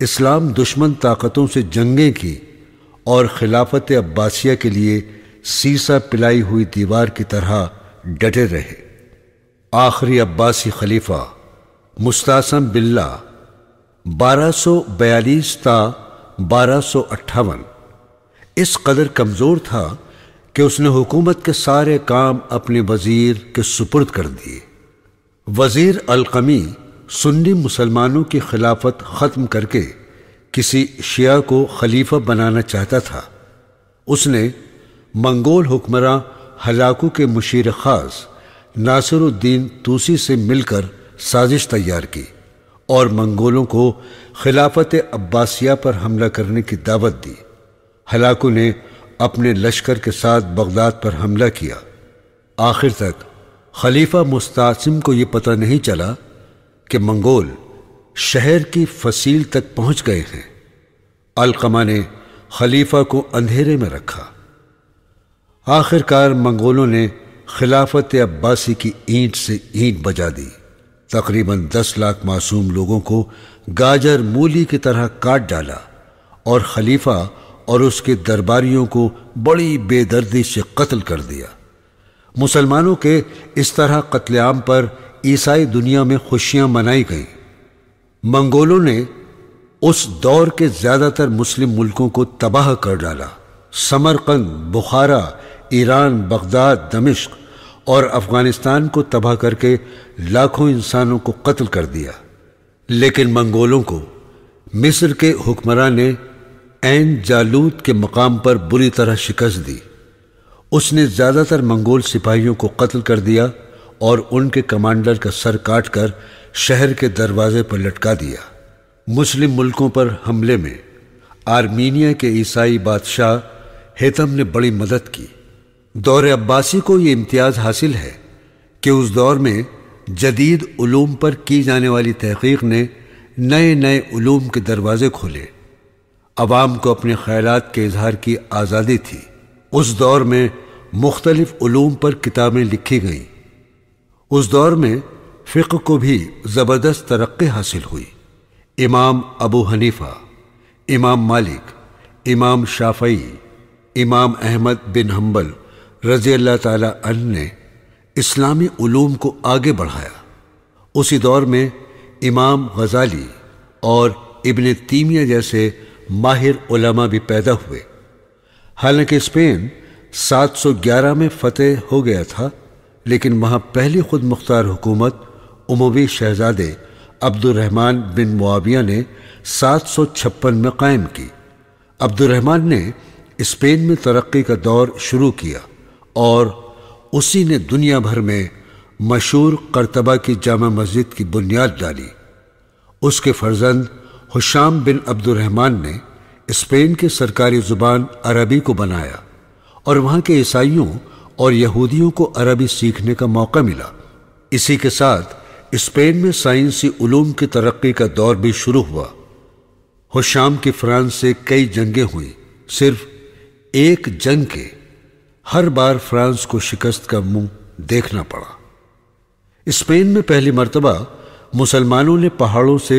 इस्लाम दुश्मन ताकतों से जंगें की और खिलाफत अब्बासिया के लिए सीसा पिलाई हुई दीवार की तरह डटे रहे आखिरी अब्बासी खलीफा मुस्तासम बिल्ला 1242 ता अट्ठावन इस कदर कमज़ोर था कि उसने हुकूमत के सारे काम अपने वज़ीर के सुपुर्द कर दिए वज़ीर अलकमी सुन्नी मुसलमानों की खिलाफत ख़त्म करके किसी शिया को खलीफा बनाना चाहता था उसने मंगोल हुक्मरान हलाकू के मुशीर खास नासिरुद्दीन तूसी से मिलकर साजिश तैयार की और मंगोलों को खिलाफत अब्बासिया पर हमला करने की दावत दी हलाकू ने अपने लश्कर के साथ बगदाद पर हमला किया आखिर तक खलीफा मुस्तासिम को ये पता नहीं चला कि मंगोल शहर की फसील तक पहुंच गए हैं अलकमा ने खलीफा को अंधेरे में रखा आखिरकार मंगोलों ने खिलाफत अब्बासी की ईंट से ईंट बजा दी तकरीबन दस लाख मासूम लोगों को गाजर मूली की तरह काट डाला और खलीफा और उसके दरबारियों को बड़ी बेदर्दी से कत्ल कर दिया मुसलमानों के इस तरह कत्लेआम पर ईसाई दुनिया में खुशियां मनाई गईं मंगोलों ने उस दौर के ज़्यादातर मुस्लिम मुल्कों को तबाह कर डाला समरकंद बुखारा ईरान बगदाद दमिश्क और अफगानिस्तान को तबाह करके लाखों इंसानों को कत्ल कर दिया लेकिन मंगोलों को मिस्र के हुक्मरान ने एन जालूद के मकाम पर बुरी तरह शिकस्त दी उसने ज़्यादातर मंगोल सिपाहियों को कत्ल कर दिया और उनके कमांडर का सर काट कर शहर के दरवाजे पर लटका दिया मुस्लिम मुल्कों पर हमले में आर्मीनिया के ईसाई बादशाह हेतम ने बड़ी मदद की दौर अब्बासी को ये इम्तियाज़ हासिल है कि उस दौर में जदीद ूम पर की जाने वाली तहकीक ने नए नए ूम के दरवाज़े खोले आवाम को अपने ख्याल के इजहार की आज़ादी थी उस दौर में मुख्तलिफ ूम पर किताबें लिखी गईं उस दौर में फ़िक्र को भी ज़बरदस्त तरक्की हासिल हुई इमाम अबू हनीफा इमाम मालिक इमाम शाफई इमाम अहमद बिन हम्बल रजी अल्लाह ताली ने इस्लामी ूम को आगे बढ़ाया उसी दौर में इमाम गजाली और इबन तीमिया जैसे माहिर उलमा भी पैदा हुए हालांकि स्पेन 711 में फतेह हो गया था लेकिन वहाँ पहली खुद मुख्तार हुकूमत उमवी शहजादे अब्दुलरहमान बिन मुआविया ने 756 में कायम की अब्दुलरहमान ने स्पेन में तरक्की का दौर शुरू किया और उसी ने दुनिया भर में मशहूर करतबा की जामा मस्जिद की बुनियाद डाली उसके फर्जंद हुशाम बिन अब्दुलरहमान ने स्पेन के सरकारी ज़ुबान अरबी को बनाया और वहाँ के ईसाइयों और यहूदियों को अरबी सीखने का मौका मिला इसी के साथ स्पेन में साइंसी उलूम की तरक्की का दौर भी शुरू हुआ हुशाम की फ्रांस से कई जंगें हुई सिर्फ एक जंग के हर बार फ्रांस को शिकस्त का मुंह देखना पड़ा स्पेन में पहली मर्तबा मुसलमानों ने पहाड़ों से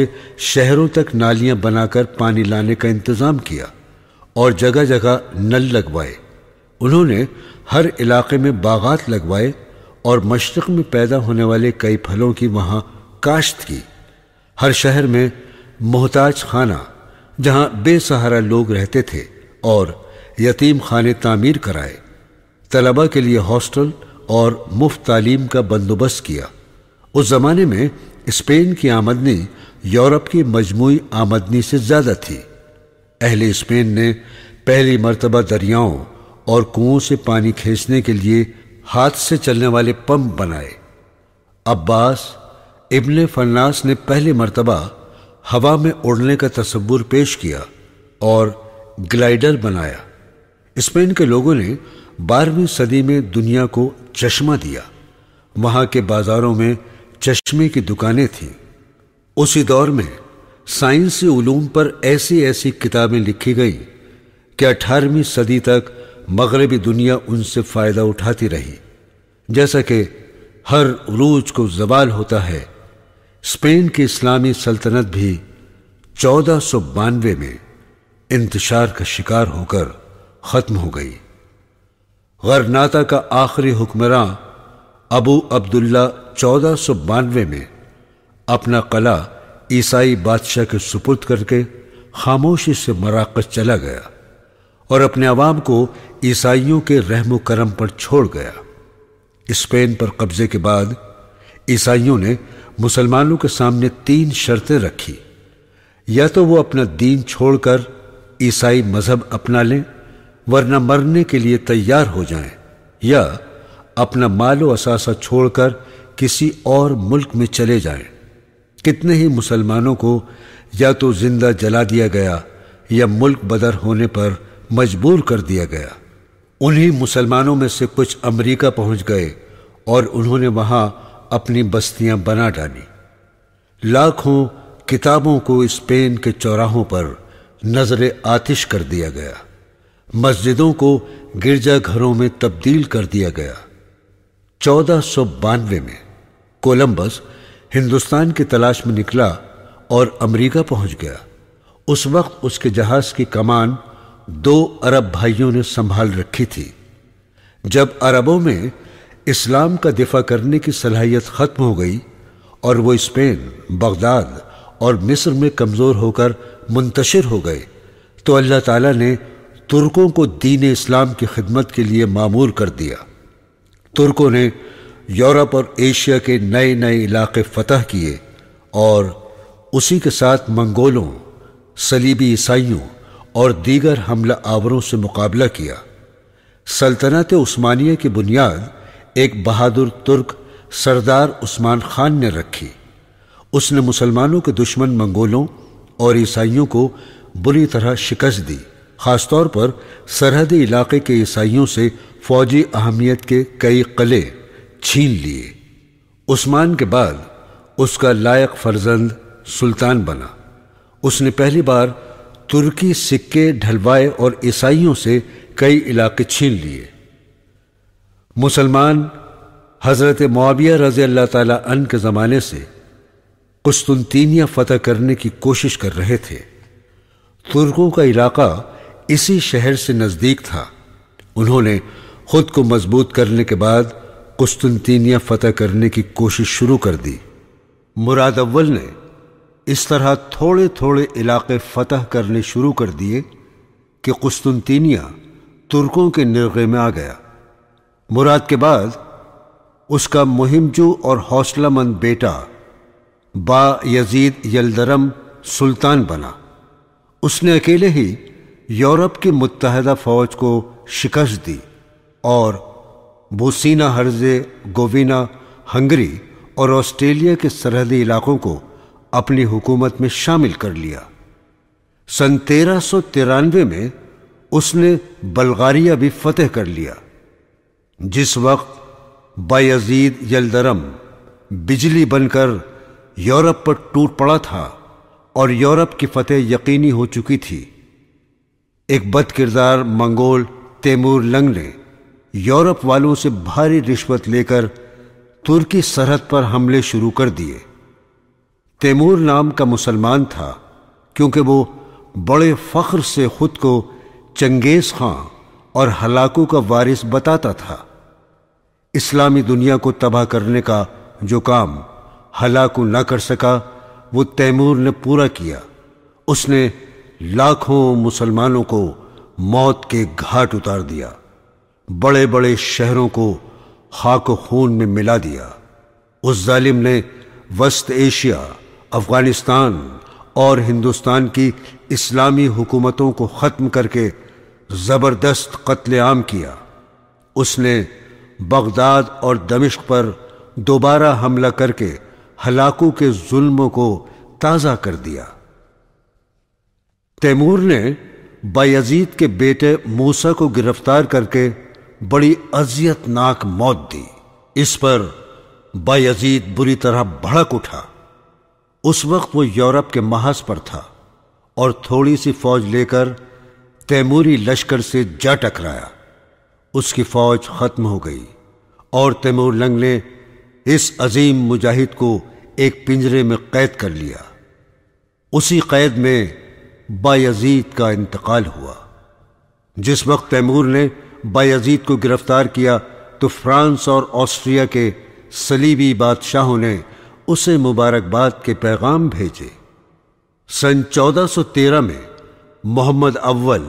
शहरों तक नालियां बनाकर पानी लाने का इंतजाम किया और जगह जगह नल लगवाए उन्होंने हर इलाके में बागात लगवाए और मशरक़ में पैदा होने वाले कई फलों की वहाँ काश्त की हर शहर में मोहताज खाना जहाँ बेसहारा लोग रहते थे और यतीम खाने तामीर कराए तलबा के लिए हॉस्टल और मुफ्त तालीम का बंदोबस्त किया उस ज़माने में स्पेन की आमदनी यूरोप की मजमू आमदनी से ज़्यादा थी अहले स्पेन ने पहली मरतबा दरियाओं और कुओं से पानी खींचने के लिए हाथ से चलने वाले पंप बनाए अब्बास इबन फन्नास ने पहली मरतबा हवा में उड़ने का तस्वुर पेश किया और ग्लाइडर बनाया स्पेन के लोगों ने बारहवीं सदी में दुनिया को चश्मा दिया वहाँ के बाजारों में चश्मे की दुकानें थीं उसी दौर में साइंस उलूम पर ऐसी ऐसी किताबें लिखी गईं कि अठारहवीं सदी तक मगरबी दुनिया उनसे फ़ायदा उठाती रही जैसा कि हर रूज को जवाल होता है स्पेन की इस्लामी सल्तनत भी चौदह में इंतशार का शिकार होकर ख़त्म हो गई गरनाता का आखिरी हुक्मरां अबू अब्दुल्ला चौदह सौ बानवे में अपना कला ईसाई बादशाह के सुपुर्द करके खामोशी से मराकज चला गया और अपने आवाम को ईसाइयों के रहम करम पर छोड़ गया स्पेन पर कब्जे के बाद ईसाइयों ने मुसलमानों के सामने तीन शर्तें रखी या तो वो अपना दीन छोड़कर ईसाई मजहब अपना लें वरना मरने के लिए तैयार हो जाएं या अपना मालो असासा छोड़कर किसी और मुल्क में चले जाएं। कितने ही मुसलमानों को या तो जिंदा जला दिया गया या मुल्क बदर होने पर मजबूर कर दिया गया उन्हीं मुसलमानों में से कुछ अमेरिका पहुंच गए और उन्होंने वहां अपनी बस्तियां बना डाली लाखों किताबों को स्पेन के चौराहों पर नजर आतिश कर दिया गया मस्जिदों को गिरजाघरों में तब्दील कर दिया गया चौदह सौ बानवे में कोलंबस हिंदुस्तान की तलाश में निकला और अमेरिका पहुंच गया उस वक्त उसके जहाज की कमान दो अरब भाइयों ने संभाल रखी थी जब अरबों में इस्लाम का दिफा करने की सलाहियत खत्म हो गई और वो स्पेन बगदाद और मिस्र में कमज़ोर होकर मुंतशिर हो गए तो अल्लाह ताला ने तुर्कों को दीन इस्लाम की खिदमत के लिए मामूर कर दिया तुर्कों ने यूरोप और एशिया के नए नए इलाके फतह किए और उसी के साथ मंगोलों सलीबी ईसाइयों और दीगर हमला आवरों से मुकाबला किया सल्तनत उस्मानिया की बुनियाद एक बहादुर तुर्क सरदार उस्मान खान ने रखी उसने मुसलमानों के दुश्मन मंगोलों और ईसाइयों को बुरी तरह शिकस्त दी ख़ासतौर पर सरहदी इलाके के ईसाइयों से फौजी अहमियत के कई क़ले छीन लिए उस्मान के बाद उसका लायक फर्जंद सुल्तान बना उसने पहली बार तुर्की सिक्के ढलवाए और ईसाइयों से कई इलाके छीन लिए मुसलमान हज़रत मुआविया रज़ी अल्लाह अन के ज़माने से कुस्तुनतीनिया फ़तह करने की कोशिश कर रहे थे तुर्कों का इलाका इसी शहर से नज़दीक था उन्होंने खुद को मजबूत करने के बाद कुस्तुनतीनिया फतह करने की कोशिश शुरू कर दी मुराद अव्वल ने इस तरह थोड़े थोड़े इलाके फतह करने शुरू कर दिए कि कुस्तुनतीनिया तुर्कों के निर्गे में आ गया मुराद के बाद उसका मुहिमजू और हौसलामंद बेटा बा यजीद यलदरम सुल्तान बना उसने अकेले ही यूरोप की मुतहदा फौज को शिकस्त दी और बोसीना हर्जे गोविना हंगरी और ऑस्ट्रेलिया के सरहदी इलाकों को अपनी हुकूमत में शामिल कर लिया सन तेरह में उसने बल्गारिया भी फतेह कर लिया जिस वक्त बायजीद यलदरम बिजली बनकर यूरोप पर टूट पड़ा था और यूरोप की फतेह यकीनी हो चुकी थी एक बद किरदार मंगोल तैमूर लंग ने यूरोप वालों से भारी रिश्वत लेकर तुर्की सरहद पर हमले शुरू कर दिए तैमूर नाम का मुसलमान था क्योंकि वो बड़े फख्र से खुद को चंगेज खां और हलाकू का वारिस बताता था इस्लामी दुनिया को तबाह करने का जो काम हलाकू ना कर सका वो तैमूर ने पूरा किया उसने लाखों मुसलमानों को मौत के घाट उतार दिया बड़े बड़े शहरों को खाक खून में मिला दिया उस जालिम ने वस्त एशिया अफगानिस्तान और हिंदुस्तान की इस्लामी हुकूमतों को ख़त्म करके ज़बरदस्त कत्ल आम किया उसने बगदाद और दमिश्क पर दोबारा हमला करके हलाकू के जुल्मों को ताज़ा कर दिया तैमूर ने बायजीद के बेटे मूसा को गिरफ्तार करके बड़ी अजियतनाक मौत दी इस पर बायजीद बुरी तरह भड़क उठा उस वक्त वो यूरोप के महाज पर था और थोड़ी सी फौज लेकर तैमूरी लश्कर से जा टकराया उसकी फौज खत्म हो गई और तैमूर लंग ने इस अजीम मुजाहिद को एक पिंजरे में कैद कर लिया उसी कैद में बायजीद का इंतकाल हुआ जिस वक्त तैमूर ने बायजीद को गिरफ्तार किया तो फ्रांस और ऑस्ट्रिया के सलीबी बादशाहों ने उसे मुबारकबाद के पैगाम भेजे सन 1413 में मोहम्मद अव्वल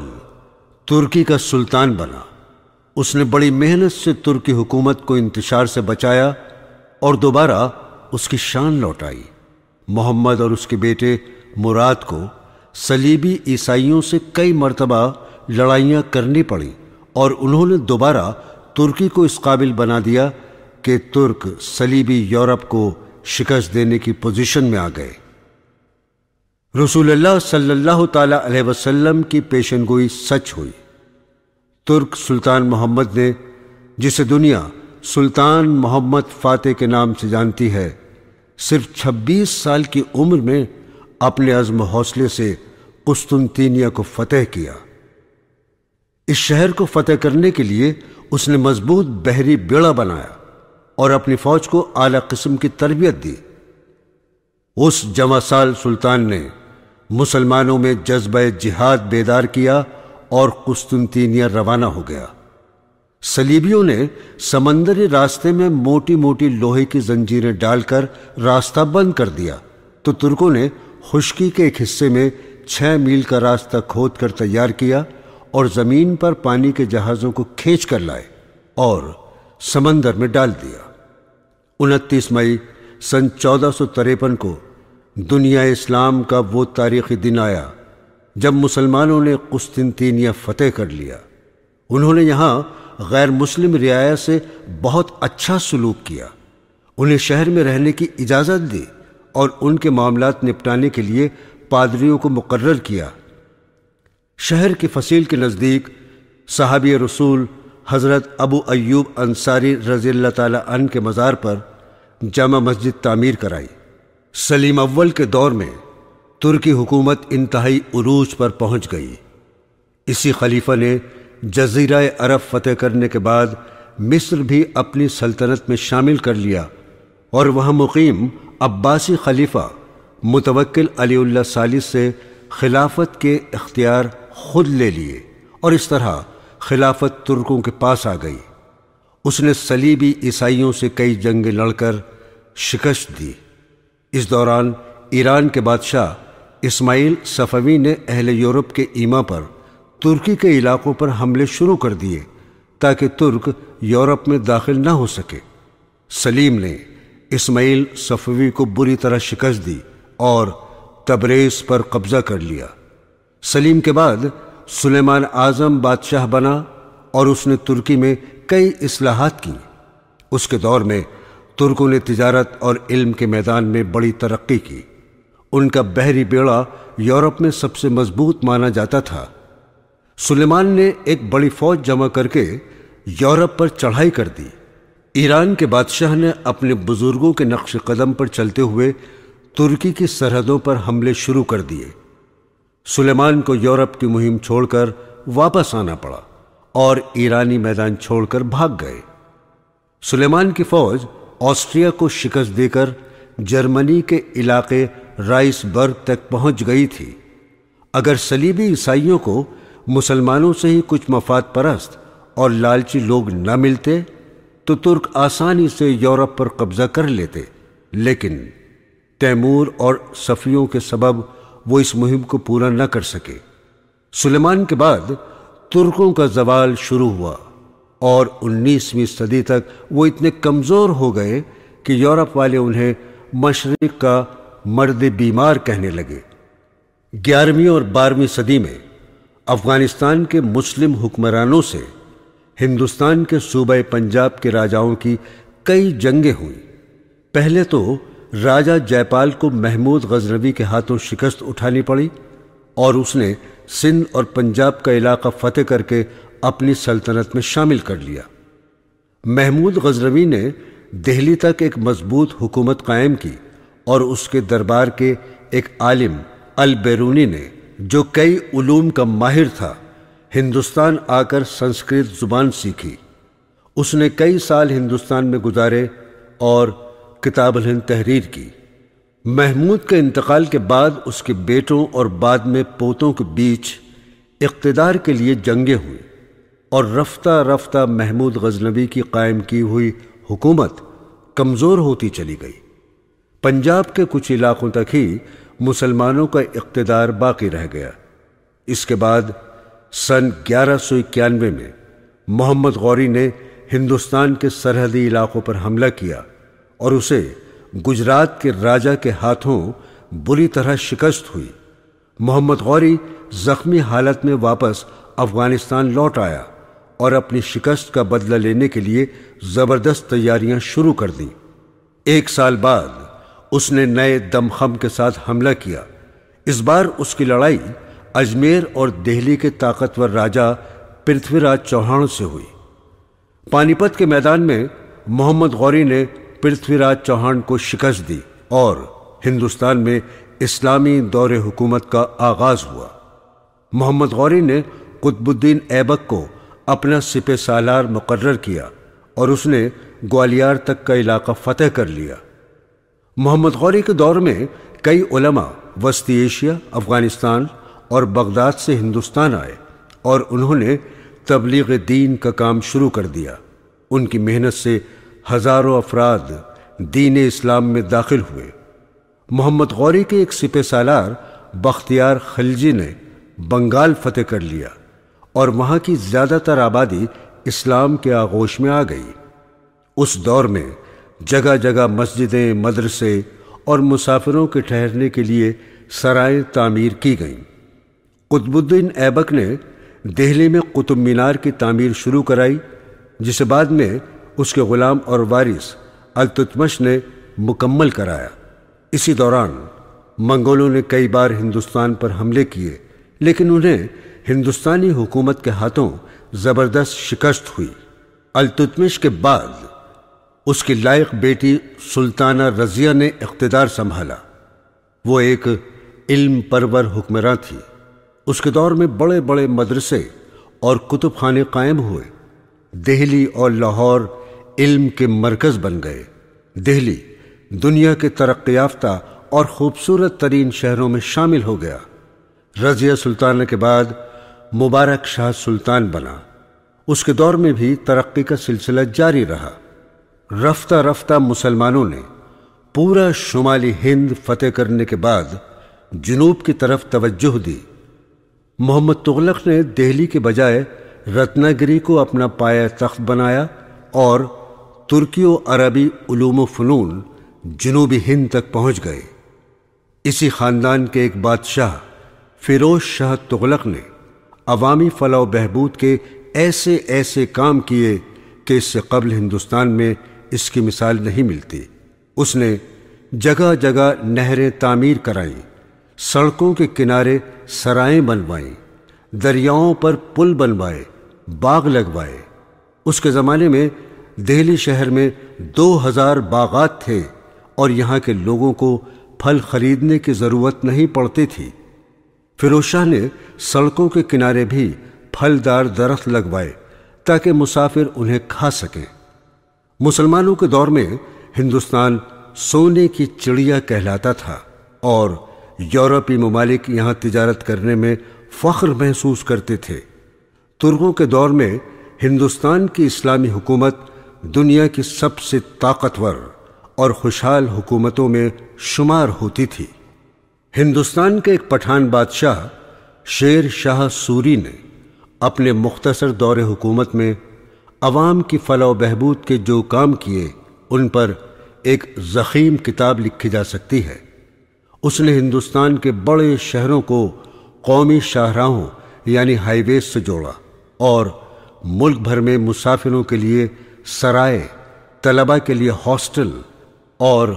तुर्की का सुल्तान बना उसने बड़ी मेहनत से तुर्की हुकूमत को इंतशार से बचाया और दोबारा उसकी शान लौटाई मोहम्मद और उसके बेटे मुराद को सलीबी ईसाइयों से कई मरतबा लड़ाइयाँ करनी पड़ी और उन्होंने दोबारा तुर्की को इस काबिल बना दिया कि तुर्क सलीबी यूरोप को शिकस्त देने की पोजीशन में आ गए रसूलुल्लाह सल्लल्लाहु अलैहि वसल्लम की पेशन गोई सच हुई तुर्क सुल्तान मोहम्मद ने जिसे दुनिया सुल्तान मोहम्मद फातेह के नाम से जानती है सिर्फ 26 साल की उम्र में अपने अज़म हौसले से कुस्तुनतीनिया को फतेह किया इस शहर को फतेह करने के लिए उसने मजबूत बहरी बेड़ा बनाया और अपनी फौज को आला किस्म की तरबियत दी उस जमासाल सुल्तान ने मुसलमानों में जज्ब जिहाद बेदार किया और कुस्तुनतीनिया रवाना हो गया सलीबियों ने समंदरी रास्ते में मोटी मोटी लोहे की जंजीरें डालकर रास्ता बंद कर दिया तो तुर्कों ने खुश्की के एक हिस्से में छः मील का रास्ता खोद कर तैयार किया और ज़मीन पर पानी के जहाज़ों को खींच कर लाए और समंदर में डाल दिया उनतीस मई सन चौदह को दुनिया इस्लाम का वो तारीखी दिन आया जब मुसलमानों ने कुस्तिनतीनिया फतेह कर लिया उन्होंने यहाँ गैर मुस्लिम रियाया से बहुत अच्छा सलूक किया उन्हें शहर में रहने की इजाज़त दी और उनके मामला निपटाने के लिए पादरियों को मुकर्र किया शहर की फसील के नज़दीक साहब रसूल हज़रत अबू अयूब अंसारी रज़ी तन के मज़ार पर जामा मस्जिद तामीर कराई सलीम अव्वल के दौर में तुर्की हुकूमत इंतहाई उरूज पर पहुंच गई इसी खलीफा ने जजीरा अरब फतेह करने के बाद मिस्र भी अपनी सल्तनत में शामिल कर लिया और वहाँ मुकीम अब्बासी खलीफा मुतवक्ल अली सालिस से खिलाफत के इख्तियार खुद ले लिए और इस तरह खिलाफत तुर्कों के पास आ गई उसने सलीबी ईसाइयों से कई जंगें लड़कर शिकस्त दी इस दौरान ईरान के बादशाह इस्माइल सफ़वी ने अहल यूरोप के ईमा पर तुर्की के इलाकों पर हमले शुरू कर दिए ताकि तुर्क यूरोप में दाखिल ना हो सके सलीम ने इस्माइल सफ़वी को बुरी तरह शिकस्त दी और तबरेज पर कब्जा कर लिया सलीम के बाद सुलेमान आजम बादशाह बना और उसने तुर्की में कई असलाहत की उसके दौर में तुर्कों ने तिजारत और इल्म के मैदान में बड़ी तरक्की की उनका बहरी बेड़ा यूरोप में सबसे मजबूत माना जाता था सुलेमान ने एक बड़ी फौज जमा करके यूरोप पर चढ़ाई कर दी ईरान के बादशाह ने अपने बुजुर्गों के नक्श कदम पर चलते हुए तुर्की की सरहदों पर हमले शुरू कर दिए सुलेमान को यूरोप की मुहिम छोड़कर वापस आना पड़ा और ईरानी मैदान छोड़कर भाग गए सुलेमान की फौज ऑस्ट्रिया को शिकस्त देकर जर्मनी के इलाके राइसबर्ग तक पहुंच गई थी अगर सलीबी ईसाइयों को मुसलमानों से ही कुछ मफाद परस्त और लालची लोग न मिलते तो तुर्क आसानी से यूरोप पर कब्जा कर लेते लेकिन तैमूर और सफियों के सबब वो इस मुहिम को पूरा न कर सके सुलेमान के बाद तुर्कों का जवाल शुरू हुआ और 19वीं सदी तक वो इतने कमज़ोर हो गए कि यूरोप वाले उन्हें मशरक़ का मर्द बीमार कहने लगे ग्यारहवीं और बारहवीं सदी में अफ़गानिस्तान के मुस्लिम हुक्मरानों से हिंदुस्तान के सूबे पंजाब के राजाओं की कई जंगें हुई पहले तो राजा जयपाल को महमूद गजनवी के हाथों शिकस्त उठानी पड़ी और उसने सिंध और पंजाब का इलाका फतेह करके अपनी सल्तनत में शामिल कर लिया महमूद गजनवी ने दिल्ली तक एक मजबूत हुकूमत कायम की और उसके दरबार के एक आलिम अल बैरूनी ने जो कई उलूम का माहिर था हिंदुस्तान आकर संस्कृत जुबान सीखी उसने कई साल हिंदुस्तान में गुजारे और किताब हिंद तहरीर की महमूद के इंतकाल के बाद उसके बेटों और बाद में पोतों के बीच इकतदार के लिए जंगें हुई और रफ्ता रफ्ता महमूद गजनबी की कायम की हुई हुकूमत कमज़ोर होती चली गई पंजाब के कुछ इलाकों तक ही मुसलमानों का इकतदार बाकी रह गया इसके बाद सन ग्यारह में मोहम्मद गौरी ने हिंदुस्तान के सरहदी इलाकों पर हमला किया और उसे गुजरात के राजा के हाथों बुरी तरह शिकस्त हुई मोहम्मद गौरी जख्मी हालत में वापस अफगानिस्तान लौट आया और अपनी शिकस्त का बदला लेने के लिए ज़बरदस्त तैयारियां शुरू कर दी एक साल बाद उसने नए दमखम के साथ हमला किया इस बार उसकी लड़ाई अजमेर और दिल्ली के ताकतवर राजा पृथ्वीराज चौहान से हुई पानीपत के मैदान में मोहम्मद गौरी ने पृथ्वीराज चौहान को शिकस्त दी और हिंदुस्तान में इस्लामी दौर हुकूमत का आगाज हुआ मोहम्मद गौरी ने कुतबुद्दीन ऐबक को अपना सिपे सालार मुकर किया और उसने ग्वालियर तक का इलाका फतेह कर लिया मोहम्मद गौरी के दौर में कई उलमा वस्ती एशिया अफ़गानिस्तान और बगदाद से हिंदुस्तान आए और उन्होंने तबलीग दीन का काम शुरू कर दिया उनकी मेहनत से हज़ारों अफराद दीन इस्लाम में दाखिल हुए मोहम्मद गौरी के एक सिपे सालार बख्तियार खलजी ने बंगाल फतेह कर लिया और वहाँ की ज़्यादातर आबादी इस्लाम के आगोश में आ गई उस दौर में जगह जगह मस्जिदें मदरसे और मुसाफिरों के ठहरने के लिए सराय तामीर की गईं कुतुबुद्दीन ऐबक ने दिल्ली में कुतुब मीनार की तामीर शुरू कराई जिसे बाद में उसके गुलाम और वारिस अलतुतमश ने मुकम्मल कराया इसी दौरान मंगोलों ने कई बार हिंदुस्तान पर हमले किए लेकिन उन्हें हिंदुस्तानी हुकूमत के हाथों ज़बरदस्त शिकस्त हुई अलतुतमिश के बाद उसकी लायक बेटी सुल्ताना रज़िया ने इकतदार संभाला वो एक इल्म परवर हुक्मरान थी उसके दौर में बड़े बड़े मदरसे और कुतुब खाने कायम हुए दिल्ली और लाहौर इल्म के मरकज़ बन गए दिल्ली दुनिया के तरक्याफ्ता और ख़ूबसूरत तरीन शहरों में शामिल हो गया रज़िया सुल्तान के बाद मुबारक शाह सुल्तान बना उसके दौर में भी तरक्की का सिलसिला जारी रहा रफ्ता रफ्ता मुसलमानों ने पूरा शुमाली हिंद फतेह करने के बाद जुनूब की तरफ तवज्जो दी मोहम्मद तुगलक ने दिल्ली के बजाय रत्नागिरी को अपना पाया तख्त बनाया और तुर्की अरबी उलूम फ़नून जनूबी हिंद तक पहुंच गए इसी ख़ानदान के एक बादशाह फ़िरोज़ शाह तुगलक ने अवामी फलाह बहबूद के ऐसे ऐसे काम किए कि इससे कबल हिंदुस्तान में इसकी मिसाल नहीं मिलती उसने जगह जगह नहरें तामीर कराईं सड़कों के किनारे सराएं बनवाईं दरियाओं पर पुल बनवाए बाग लगवाए उसके ज़माने में दिल्ली शहर में 2000 बागात थे और यहाँ के लोगों को फल खरीदने की ज़रूरत नहीं पड़ती थी फिरोज ने सड़कों के किनारे भी फलदार दरख्त लगवाए ताकि मुसाफिर उन्हें खा सकें मुसलमानों के दौर में हिंदुस्तान सोने की चिड़िया कहलाता था और यूरोपीय ममालिक यहाँ तजारत करने में फ़ख्र महसूस करते थे तुर्कों के दौर में हिंदुस्तान की इस्लामी हुकूमत दुनिया की सबसे ताकतवर और खुशहाल हुकूमतों में शुमार होती थी हिंदुस्तान के एक पठान बादशाह शेर शाह सूरी ने अपने मुख्तसर दौर हुकूमत में अवाम की फलाह बहबूद के जो काम किए उन पर एक जखीम किताब लिखी जा सकती है उसने हिंदुस्तान के बड़े शहरों को कौमी शाहराहों यानी हाईवे से जोड़ा और मुल्क भर में मुसाफिरों के लिए सराय तलबा के लिए हॉस्टल और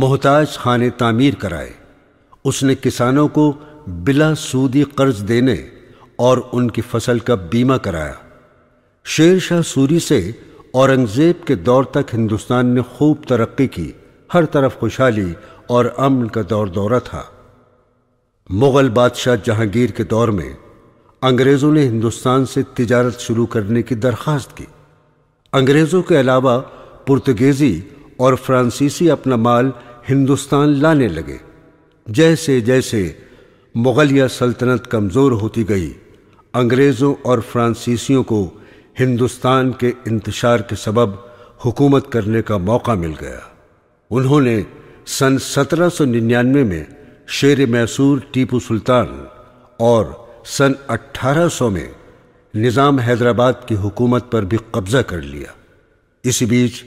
मोहताज खाने तामीर कराए उसने किसानों को बिला सूदी कर्ज देने और उनकी फसल का बीमा कराया शेर शाह सूरी से औरंगज़ेब के दौर तक हिंदुस्तान ने खूब तरक्की की हर तरफ खुशहाली और अमन का दौर दौरा था मुग़ल बादशाह जहांगीर के दौर में अंग्रेज़ों ने हिंदुस्तान से तिजारत शुरू करने की दरख्वास्त की अंग्रेज़ों के अलावा पुर्तगेजी और फ्रांसीसी अपना माल हिंदुस्तान लाने लगे जैसे जैसे मुगलिया सल्तनत कमज़ोर होती गई अंग्रेज़ों और फ्रांसीसियों को हिंदुस्तान के इंतशार के सबब हुकूमत करने का मौका मिल गया उन्होंने सन 1799 में शेर मैसूर टीपू सुल्तान और सन 1800 में निज़ाम हैदराबाद की हुकूमत पर भी कब्ज़ा कर लिया इसी बीच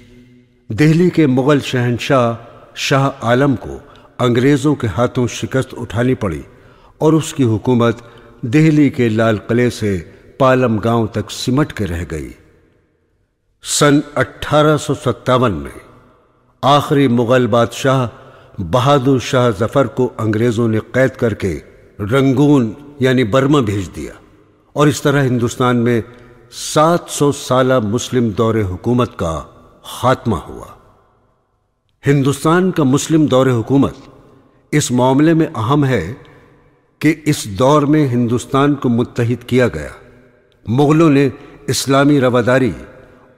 दिल्ली के मुग़ल शहनशाह शाह आलम को अंग्रेज़ों के हाथों शिकस्त उठानी पड़ी और उसकी हुकूमत दिल्ली के लाल किले से पालम गांव तक सिमट के रह गई सन अट्ठारह में आखिरी मुग़ल बादशाह बहादुर शाह जफर को अंग्रेज़ों ने कैद करके रंगून यानी बर्मा भेज दिया और इस तरह हिंदुस्तान में 700 साल मुस्लिम दौरे हुकूमत का खात्मा हुआ हिंदुस्तान का मुस्लिम दौरे हुकूमत इस मामले में अहम है कि इस दौर में हिंदुस्तान को मुतहद किया गया मुग़लों ने इस्लामी रवादारी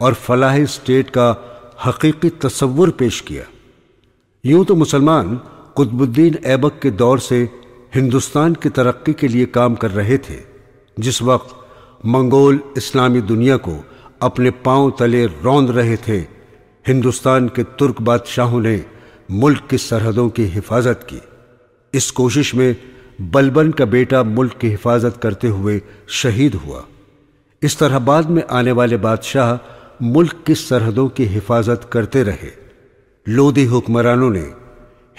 और फलाह स्टेट का हकीकी तस्वुर पेश किया यूं तो मुसलमान कुतबुद्दीन ऐबक के दौर से हिंदुस्तान की तरक्की के लिए काम कर रहे थे जिस वक्त मंगोल इस्लामी दुनिया को अपने पांव तले रौंद रहे थे हिंदुस्तान के तुर्क बादशाहों ने मुल्क की सरहदों की हिफाजत की इस कोशिश में बलबन का बेटा मुल्क की हिफाजत करते हुए शहीद हुआ इस तरह बाद में आने वाले बादशाह मुल्क की सरहदों की हिफाजत करते रहे लोधी हुक्मरानों ने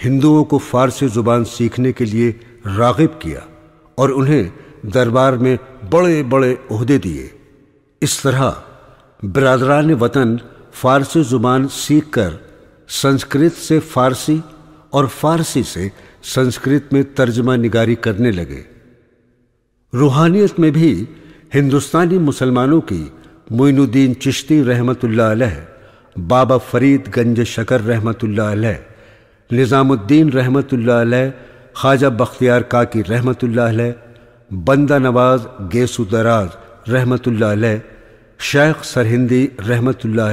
हिंदुओं को फारसी ज़ुबान सीखने के लिए रागिब किया और उन्हें दरबार में बड़े बड़े अहदे दिए इस तरह बरदरान वतन फारसी ज़ुबान सीख कर संस्कृत से फारसी और फारसी से संस्कृत में तर्जमा निगारी करने लगे रूहानियत में भी हिंदुस्तानी मुसलमानों की मोइनुद्दीन चिश्ती रहमतुल्लाह बाबा फरीद गंज शकर रहमतुल्लाह निज़ामुद्दीन रहमतुल्लाह ख्वाजा बख्तियार काकी रहमत बंदा नवाज गेसुदराज रहमत शेख सरहिंदी रहमतुल्ला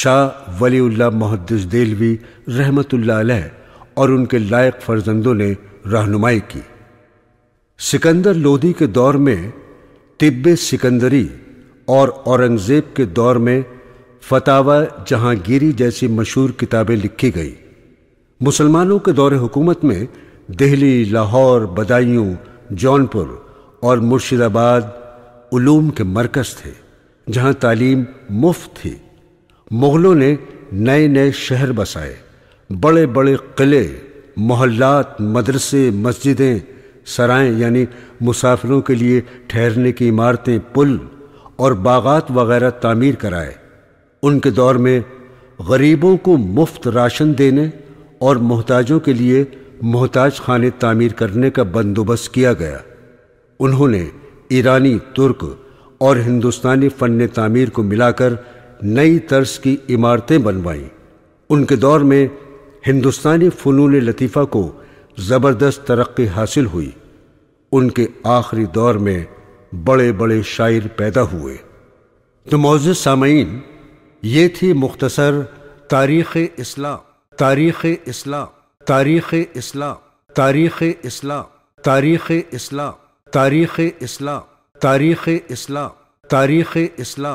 शाह वलीउल्ला मोहद्दस देलवी रहमतुल्ला और उनके लायक फर्जंदों ने रहनुमाई की सिकंदर लोधी के दौर में तिब्ब सिकंदरी और औरंगज़ेब के दौर में फतावा जहांगीरी जैसी मशहूर किताबें लिखी गई मुसलमानों के दौर हुकूमत में दिल्ली लाहौर बदायूं जौनपुर और मुर्शिदाबाद उलूम के मरकज़ थे जहाँ तालीम मुफ्त थी मुग़लों ने नए नए शहर बसाए बड़े बड़े किले मोहल्लात मदरसे मस्जिदें सराय यानी मुसाफिरों के लिए ठहरने की इमारतें पुल और बागात वगैरह तामीर कराए उनके दौर में गरीबों को मुफ्त राशन देने और मोहताजों के लिए मोहताज खाने तामीर करने का बंदोबस्त किया गया उन्होंने ईरानी तुर्क और हिंदुस्तानी फ़न तामीर को मिलाकर नई तर्ज की इमारतें बनवाईं उनके दौर में हिंदुस्तानी फ़नून लतीफ़ा को ज़बरदस्त तरक्की हासिल हुई उनके आखिरी दौर में बड़े बड़े शायर पैदा हुए तो मौजु सामीन ये थी मुख्तसर तारीख़ इस्लाम तारीख़ इस्लाम तारीख़ इस्लाम तारीख़ इस्लाम तारीख़ इस्लाम तारीख़ इस्लाम तारीख़ इस्लाम तारीख़ इस्लाम